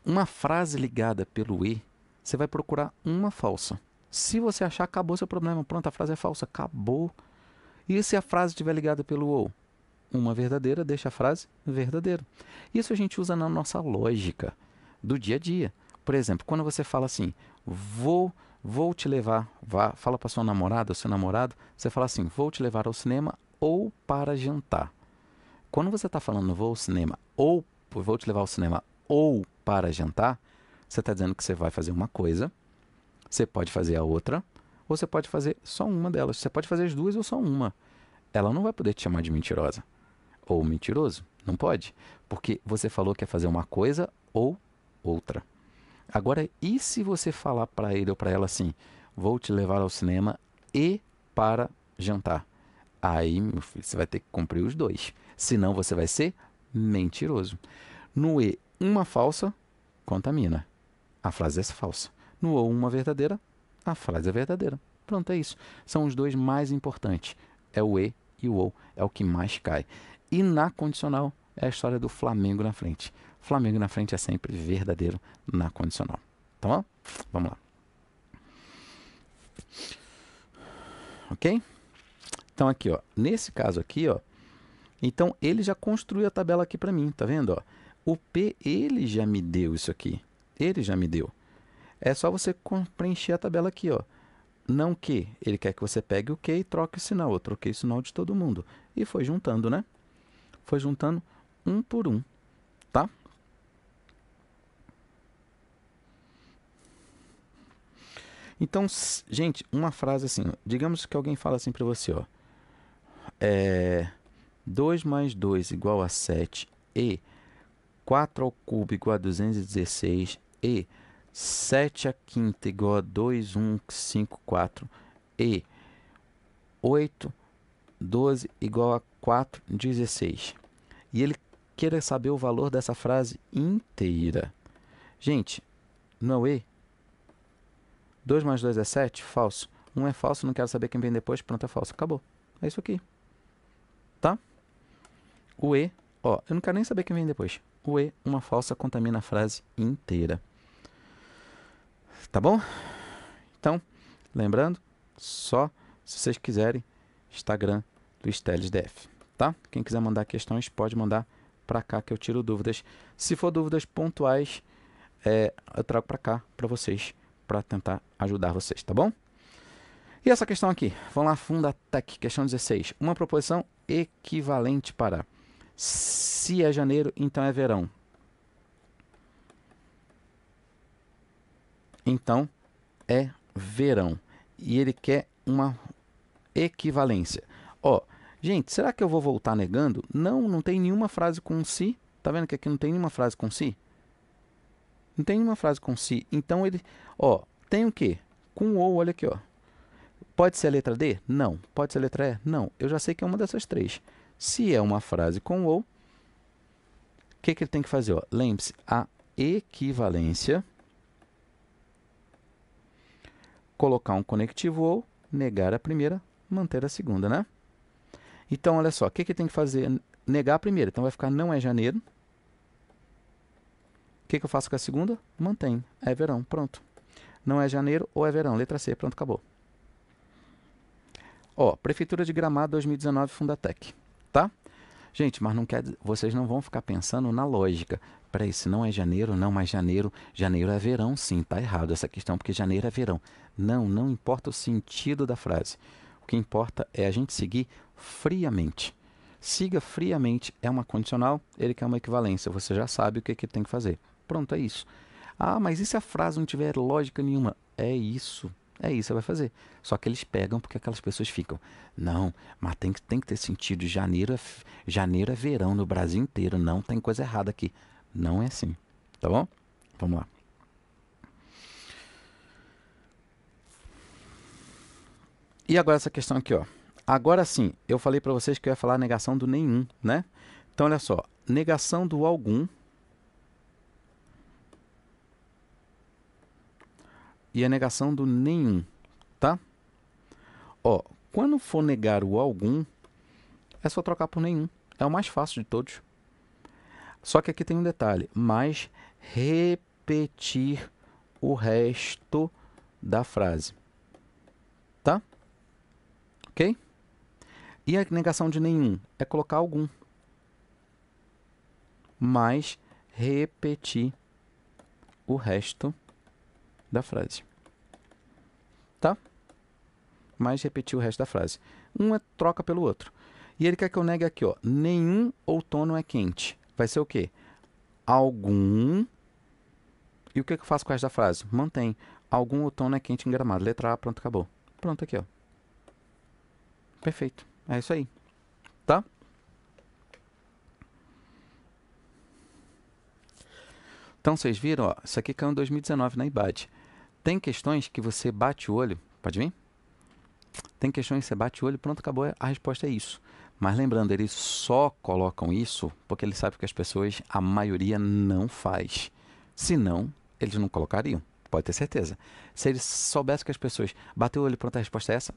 uma frase ligada pelo E, você vai procurar uma falsa. Se você achar, acabou seu problema. Pronto, a frase é falsa. Acabou. E se a frase estiver ligada pelo ou? Uma verdadeira deixa a frase verdadeira. Isso a gente usa na nossa lógica do dia a dia. Por exemplo, quando você fala assim, vou vou te levar, vá, fala para sua namorada, seu namorado, você fala assim, vou te levar ao cinema ou para jantar. Quando você está falando vou ao cinema ou vou te levar ao cinema ou para jantar, você está dizendo que você vai fazer uma coisa, você pode fazer a outra, ou você pode fazer só uma delas. Você pode fazer as duas ou só uma. Ela não vai poder te chamar de mentirosa ou mentiroso, não pode, porque você falou que é fazer uma coisa ou outra. Agora, e se você falar para ele ou para ela assim: vou te levar ao cinema e para jantar? Aí, meu filho, você vai ter que cumprir os dois. Senão você vai ser mentiroso. No E, uma falsa contamina. A frase é falsa. No O, uma verdadeira, a frase é verdadeira. Pronto, é isso. São os dois mais importantes. É o E e o O. É o que mais cai. E na condicional é a história do Flamengo na frente. Flamengo na frente é sempre verdadeiro na condicional. Tá bom? Vamos lá. Ok? Então aqui, ó, nesse caso aqui, ó, então ele já construiu a tabela aqui para mim, tá vendo, ó? O P ele já me deu isso aqui. Ele já me deu. É só você preencher a tabela aqui, ó. Não que ele quer que você pegue o que e troque o sinal. Eu troquei o sinal de todo mundo. E foi juntando, né? Foi juntando um por um, tá? Então, gente, uma frase assim, digamos que alguém fala assim para você, ó, é 2 mais 2 igual a 7 e 4 ao cubo igual a 216 e 7 à quinta igual a 2, 1, 5, 4 e 8, 12 igual a 4, 16. E ele queira saber o valor dessa frase inteira. Gente, não é 2 mais 2 é 7? Falso. 1 um é falso, não quero saber quem vem depois, pronto, é falso. Acabou. É isso aqui. Tá? O E, ó, eu não quero nem saber quem vem depois. O E, uma falsa, contamina a frase inteira. Tá bom? Então, lembrando, só se vocês quiserem, Instagram do Teles DF, tá? Quem quiser mandar questões, pode mandar para cá que eu tiro dúvidas. Se for dúvidas pontuais, é, eu trago para cá para vocês para tentar ajudar vocês, tá bom? E essa questão aqui, vamos lá, Fundatec, questão 16. Uma proposição equivalente para se é janeiro, então é verão. Então é verão. E ele quer uma equivalência. Ó, gente, será que eu vou voltar negando? Não, não tem nenhuma frase com se. Tá vendo que aqui não tem nenhuma frase com se? Não tem nenhuma frase com se. Então ele, ó, tem o quê? Com ou, olha aqui, ó. Pode ser a letra D? Não. Pode ser a letra E? Não. Eu já sei que é uma dessas três. Se é uma frase com ou, o que, que ele tem que fazer? Lembre-se, a equivalência, colocar um conectivo ou, negar a primeira, manter a segunda, né? Então, olha só, o que, que tem que fazer? Negar a primeira. Então, vai ficar não é janeiro que, que eu faço com a segunda? Mantém. É verão. Pronto. Não é janeiro ou é verão. Letra C. Pronto, acabou. Ó, Prefeitura de Gramado 2019 Fundatec. Tá? Gente, mas não quer, vocês não vão ficar pensando na lógica. Peraí, se não é janeiro, não, mas janeiro, janeiro é verão, sim, tá errado essa questão, porque janeiro é verão. Não, não importa o sentido da frase. O que importa é a gente seguir friamente. Siga friamente, é uma condicional, ele quer uma equivalência, você já sabe o que, que tem que fazer. Pronto, é isso. Ah, mas e se a frase não tiver lógica nenhuma? É isso. É isso, você vai fazer. Só que eles pegam porque aquelas pessoas ficam. Não, mas tem que, tem que ter sentido. Janeiro, é janeiro é verão no Brasil inteiro. Não tem coisa errada aqui. Não é assim. Tá bom? Vamos lá. E agora essa questão aqui, ó. Agora sim, eu falei para vocês que eu ia falar negação do nenhum, né? Então olha só, negação do algum e a negação do nenhum, tá? Ó, quando for negar o algum, é só trocar por nenhum. É o mais fácil de todos. Só que aqui tem um detalhe, mas repetir o resto da frase. Tá? OK? E a negação de nenhum é colocar algum. Mas repetir o resto da frase. Tá? Mas repetir o resto da frase. Um é troca pelo outro. E ele quer que eu negue aqui, ó. Nenhum outono é quente. Vai ser o quê? Algum. E o que, que eu faço com o resto da frase? Mantém. Algum outono é quente em gramado. Letra A, pronto, acabou. Pronto, aqui, ó. Perfeito. É isso aí. Tá? Então, vocês viram, ó, isso aqui caiu em 2019 na IBAD. Tem questões que você bate o olho. Pode vir? Tem questões que você bate o olho, pronto, acabou. A resposta é isso. Mas lembrando, eles só colocam isso porque eles sabem que as pessoas, a maioria, não faz. Senão, eles não colocariam. Pode ter certeza. Se eles soubessem que as pessoas bateu o olho, pronto, a resposta é essa.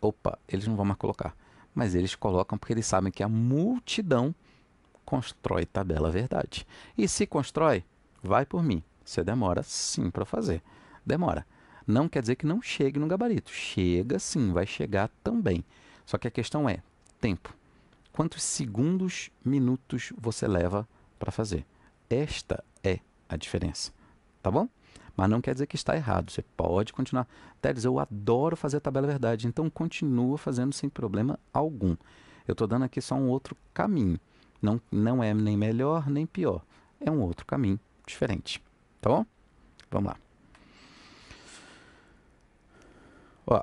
Opa, eles não vão mais colocar. Mas eles colocam porque eles sabem que a multidão constrói tabela verdade. E se constrói, vai por mim. Você demora sim para fazer demora. Não quer dizer que não chegue no gabarito. Chega sim, vai chegar também. Só que a questão é tempo. Quantos segundos, minutos você leva para fazer? Esta é a diferença, tá bom? Mas não quer dizer que está errado, você pode continuar. Teles, eu adoro fazer tabela verdade, então continua fazendo sem problema algum. Eu estou dando aqui só um outro caminho. Não, não é nem melhor nem pior, é um outro caminho diferente, tá bom? Vamos lá. Ó.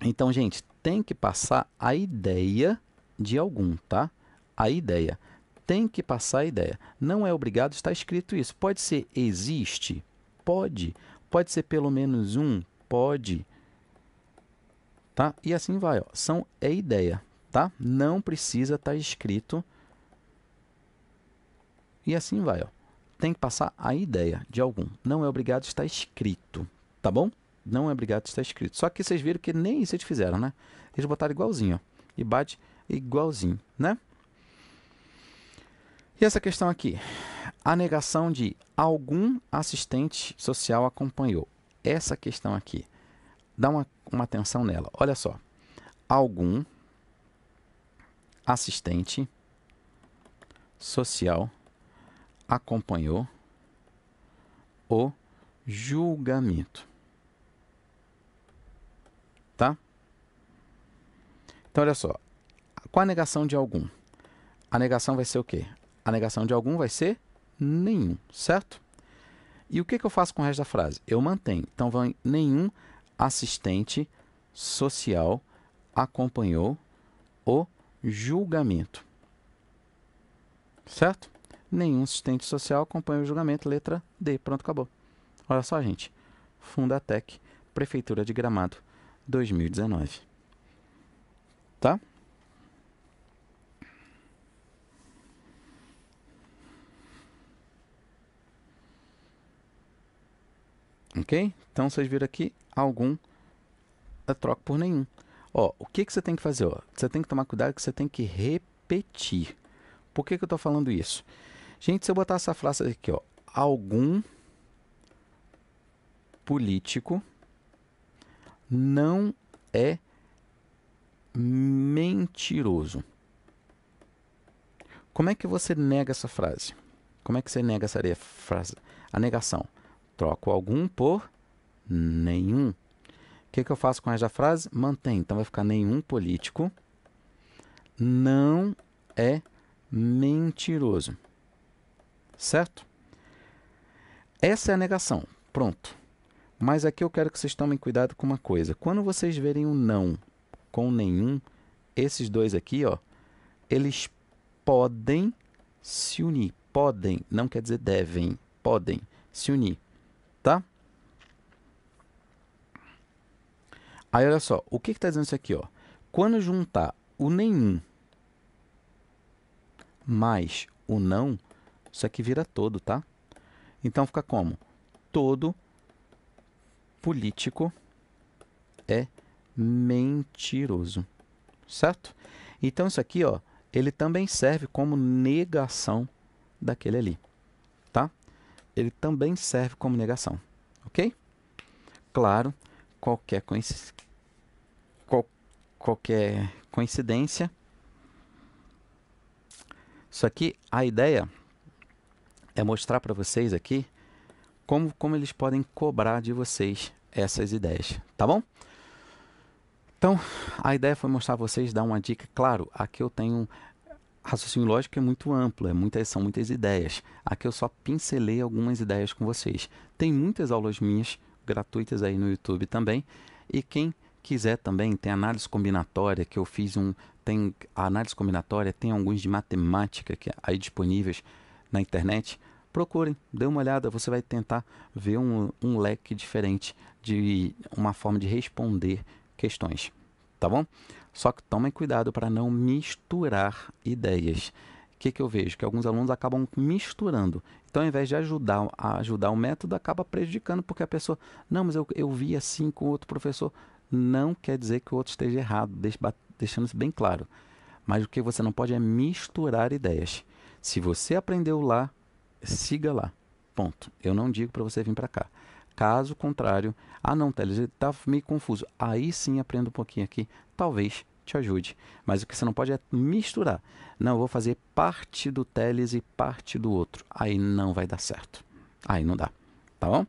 Então, gente, tem que passar a ideia de algum, tá? A ideia. Tem que passar a ideia. Não é obrigado estar escrito isso. Pode ser existe? Pode. Pode ser pelo menos um? Pode. Tá? E assim vai, ó. São é ideia, tá? Não precisa estar tá escrito. E assim vai, ó tem que passar a ideia de algum. Não é obrigado estar escrito, tá bom? Não é obrigado estar escrito. Só que vocês viram que nem isso eles fizeram, né? Eles botaram igualzinho, ó. E bate igualzinho, né? E essa questão aqui, a negação de algum assistente social acompanhou. Essa questão aqui, dá uma, uma atenção nela. Olha só, algum assistente social acompanhou acompanhou o julgamento. Tá? Então, olha só. qual a negação de algum, a negação vai ser o quê? A negação de algum vai ser nenhum, certo? E o que, que eu faço com o resto da frase? Eu mantenho. Então, vai nenhum assistente social acompanhou o julgamento. Certo? nenhum assistente social acompanha o julgamento. Letra D. Pronto, acabou. Olha só, gente. Fundatec, Prefeitura de Gramado, 2019. Tá? Ok? Então vocês viram aqui algum eu troco por nenhum. Ó, o que, que você tem que fazer? Ó? Você tem que tomar cuidado que você tem que repetir. Por que, que eu estou falando isso? Gente, se eu botar essa frase aqui, ó, algum político não é mentiroso. Como é que você nega essa frase? Como é que você nega essa frase? A negação. Troco algum por nenhum. O que, é que eu faço com essa frase? Mantém. Então vai ficar nenhum político não é mentiroso. Certo? Essa é a negação. Pronto. Mas aqui eu quero que vocês tomem cuidado com uma coisa. Quando vocês verem o não com nenhum, esses dois aqui, ó, eles podem se unir. Podem, não quer dizer devem, podem se unir, tá? Aí olha só, o que está dizendo isso aqui, ó? Quando juntar o nenhum mais o não, isso aqui vira todo, tá? Então fica como? Todo político é mentiroso, certo? Então isso aqui, ó, ele também serve como negação daquele ali, tá? Ele também serve como negação, ok? Claro, qualquer, coinc... Qual... qualquer coincidência. Isso aqui, a ideia é mostrar para vocês aqui como, como eles podem cobrar de vocês essas ideias, tá bom? Então, a ideia foi mostrar a vocês, dar uma dica. Claro, aqui eu tenho raciocínio lógico é muito amplo, é muitas, são muitas ideias. Aqui eu só pincelei algumas ideias com vocês. Tem muitas aulas minhas gratuitas aí no YouTube também. E quem quiser também, tem análise combinatória que eu fiz um. Tem análise combinatória, tem alguns de matemática que aí disponíveis na internet, procurem, dê uma olhada, você vai tentar ver um, um leque diferente de uma forma de responder questões, tá bom? Só que tomem cuidado para não misturar ideias. O que, que eu vejo? Que alguns alunos acabam misturando. Então, ao invés de ajudar ajudar o método, acaba prejudicando, porque a pessoa, não, mas eu, eu vi assim com outro professor. Não quer dizer que o outro esteja errado, deixando isso bem claro. Mas o que você não pode é misturar ideias. Se você aprendeu lá, siga lá. Ponto. Eu não digo para você vir para cá. Caso contrário, ah não, Teles, está meio confuso. Aí sim aprenda um pouquinho aqui, talvez te ajude. Mas o que você não pode é misturar. Não, eu vou fazer parte do Teles e parte do outro. Aí não vai dar certo. Aí não dá. Tá bom?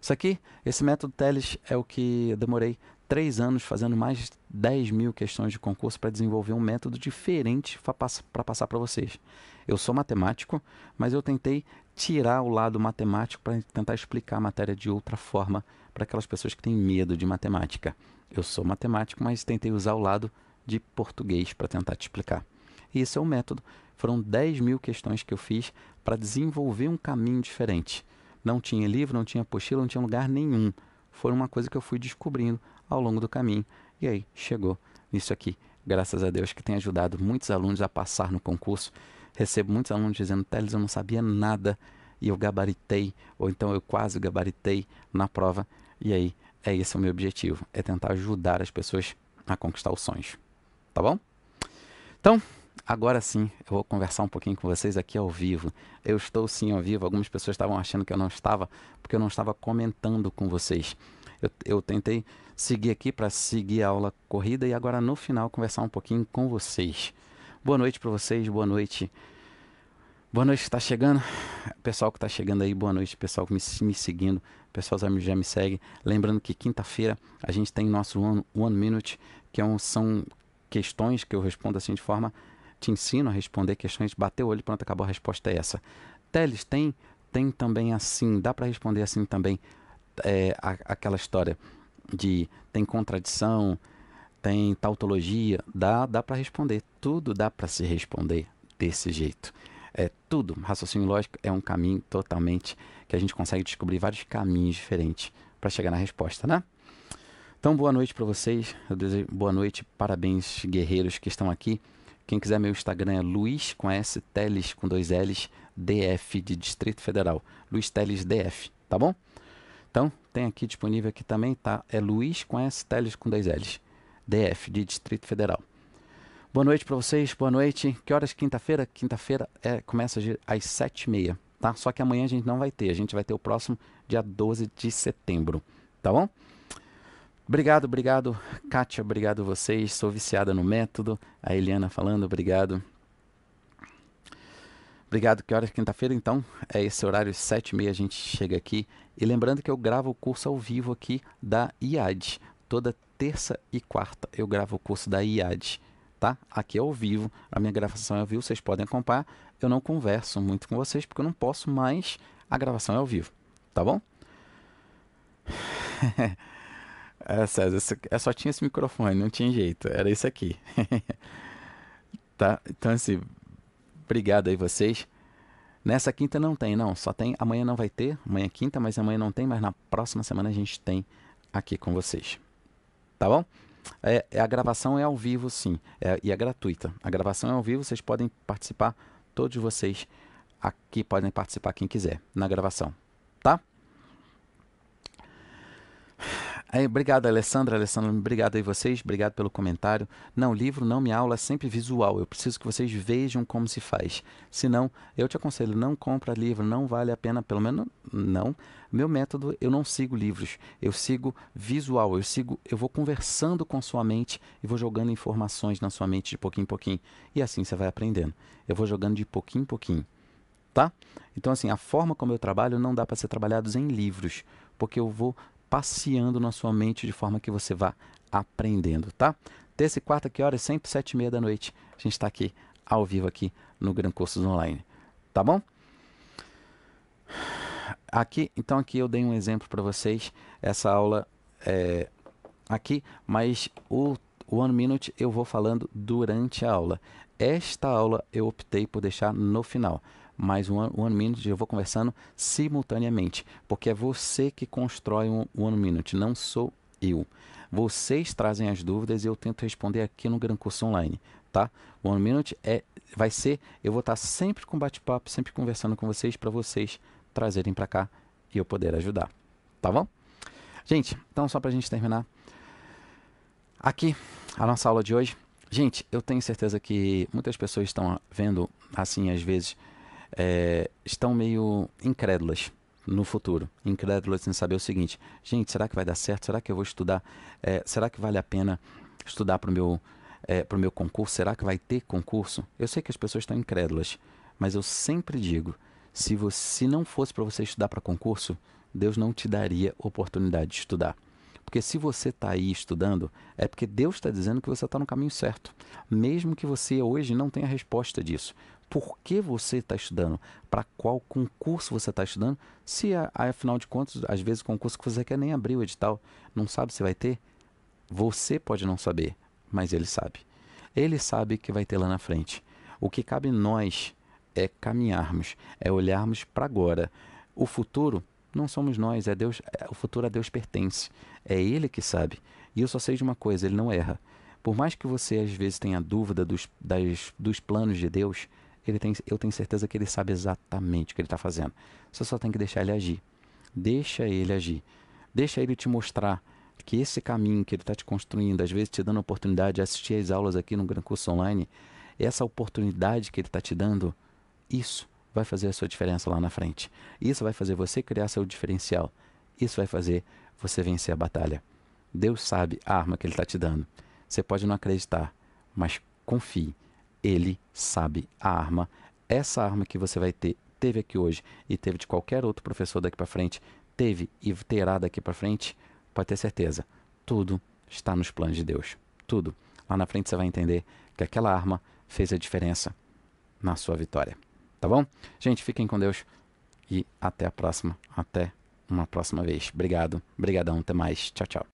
Isso aqui, esse método Teles é o que eu demorei três anos fazendo mais 10 mil questões de concurso para desenvolver um método diferente para passar para vocês. Eu sou matemático, mas eu tentei tirar o lado matemático para tentar explicar a matéria de outra forma para aquelas pessoas que têm medo de matemática. Eu sou matemático, mas tentei usar o lado de português para tentar te explicar. E esse é o método. Foram 10 mil questões que eu fiz para desenvolver um caminho diferente. Não tinha livro, não tinha apostila, não tinha lugar nenhum. Foi uma coisa que eu fui descobrindo ao longo do caminho. E aí, chegou isso aqui. Graças a Deus que tem ajudado muitos alunos a passar no concurso. Recebo muitos alunos dizendo: Teles, eu não sabia nada e eu gabaritei, ou então eu quase gabaritei na prova. E aí, é esse o meu objetivo: é tentar ajudar as pessoas a conquistar os sonhos. Tá bom? Então, agora sim, eu vou conversar um pouquinho com vocês aqui ao vivo. Eu estou sim ao vivo. Algumas pessoas estavam achando que eu não estava, porque eu não estava comentando com vocês. Eu, eu tentei seguir aqui para seguir a aula corrida e agora no final conversar um pouquinho com vocês. Boa noite para vocês, boa noite. Boa noite que está chegando, pessoal que está chegando aí, boa noite, pessoal que me, me seguindo, pessoal que já me segue. Lembrando que quinta-feira a gente tem nosso One, one Minute, que é um, são questões que eu respondo assim de forma, te ensino a responder questões, bater o olho, pronto, acabou, a resposta é essa. Teles, tem? Tem também assim, dá para responder assim também é, a, aquela história de tem contradição, tem tautologia, dá, dá para responder. Tudo dá para se responder desse jeito. É tudo. Raciocínio lógico é um caminho totalmente que a gente consegue descobrir vários caminhos diferentes para chegar na resposta, né? Então, boa noite para vocês. Eu desejo boa noite, parabéns, guerreiros que estão aqui. Quem quiser, meu Instagram é Luiz com S, Teles com dois L's, DF de Distrito Federal. Luiz Teles DF, tá bom? Então, tem aqui disponível aqui também, tá? É Luiz com S, Teles com dois L's. DF, de Distrito Federal. Boa noite para vocês, boa noite. Que horas quinta-feira? Quinta-feira é, começa às sete e meia, tá? Só que amanhã a gente não vai ter, a gente vai ter o próximo dia 12 de setembro, tá bom? Obrigado, obrigado, Kátia, obrigado vocês. Sou viciada no método. A Eliana falando, obrigado. Obrigado, que horas? É quinta-feira, então, é esse horário, sete e meia, a gente chega aqui. E lembrando que eu gravo o curso ao vivo aqui da IAD. Toda terça e quarta eu gravo o curso da IAD, tá? Aqui é ao vivo, a minha gravação é ao vivo, vocês podem acompanhar. Eu não converso muito com vocês porque eu não posso, mais. a gravação é ao vivo, tá bom? é, César, é, só tinha esse microfone, não tinha jeito, era isso aqui. tá? Então, assim Obrigado aí vocês. Nessa quinta não tem, não. Só tem. Amanhã não vai ter. Amanhã é quinta, mas amanhã não tem. Mas na próxima semana a gente tem aqui com vocês. Tá bom? É, é a gravação é ao vivo, sim. É, e é gratuita. A gravação é ao vivo. Vocês podem participar, todos vocês aqui podem participar quem quiser na gravação. Tá? obrigado, Alessandra. Alessandra, obrigado aí vocês. Obrigado pelo comentário. Não, livro não, minha aula é sempre visual. Eu preciso que vocês vejam como se faz. Se não, eu te aconselho, não compra livro. Não vale a pena, pelo menos não. Meu método, eu não sigo livros. Eu sigo visual. Eu sigo, eu vou conversando com sua mente e vou jogando informações na sua mente de pouquinho em pouquinho. E assim você vai aprendendo. Eu vou jogando de pouquinho em pouquinho. Tá? Então, assim, a forma como eu trabalho não dá para ser trabalhados em livros, porque eu vou passeando na sua mente de forma que você vá aprendendo, tá? Terça e quarta, que horas? Sempre sete e meia da noite. A gente está aqui, ao vivo aqui no Gran Cursos Online, tá bom? Aqui, então aqui eu dei um exemplo para vocês, essa aula é, aqui, mas o One Minute eu vou falando durante a aula. Esta aula eu optei por deixar no final mais um, one minute, eu vou conversando simultaneamente, porque é você que constrói um one minute, não sou eu. Vocês trazem as dúvidas e eu tento responder aqui no Gran Curso Online, tá? One minute é vai ser, eu vou estar sempre com bate-papo, sempre conversando com vocês para vocês trazerem para cá e eu poder ajudar, tá bom? Gente, então só para a gente terminar aqui a nossa aula de hoje. Gente, eu tenho certeza que muitas pessoas estão vendo assim às vezes é, estão meio incrédulas no futuro, incrédulas em saber o seguinte: gente, será que vai dar certo? Será que eu vou estudar? É, será que vale a pena estudar para o meu, é, meu concurso? Será que vai ter concurso? Eu sei que as pessoas estão incrédulas, mas eu sempre digo: se, você, se não fosse para você estudar para concurso, Deus não te daria oportunidade de estudar. Porque se você está aí estudando, é porque Deus está dizendo que você está no caminho certo. Mesmo que você hoje não tenha resposta disso por que você está estudando, para qual concurso você está estudando, se afinal de contas, às vezes o concurso que você quer nem abrir o edital, não sabe se vai ter, você pode não saber, mas ele sabe. Ele sabe que vai ter lá na frente. O que cabe nós é caminharmos, é olharmos para agora. O futuro não somos nós, é Deus, é, o futuro a Deus pertence. É ele que sabe. E eu só sei de uma coisa, ele não erra. Por mais que você às vezes tenha dúvida dos, das, dos planos de Deus, ele tem, eu tenho certeza que ele sabe exatamente o que ele está fazendo. Você só tem que deixar ele agir. Deixa ele agir. Deixa ele te mostrar que esse caminho que ele está te construindo, às vezes te dando a oportunidade de assistir às aulas aqui no Gran Curso Online, essa oportunidade que ele está te dando, isso vai fazer a sua diferença lá na frente. Isso vai fazer você criar seu diferencial. Isso vai fazer você vencer a batalha. Deus sabe a arma que ele está te dando. Você pode não acreditar, mas confie ele sabe a arma. Essa arma que você vai ter, teve aqui hoje e teve de qualquer outro professor daqui para frente, teve e terá daqui para frente, pode ter certeza. Tudo está nos planos de Deus. Tudo. Lá na frente você vai entender que aquela arma fez a diferença na sua vitória. Tá bom? Gente, fiquem com Deus e até a próxima. Até uma próxima vez. Obrigado. Obrigadão. Até mais. Tchau, tchau.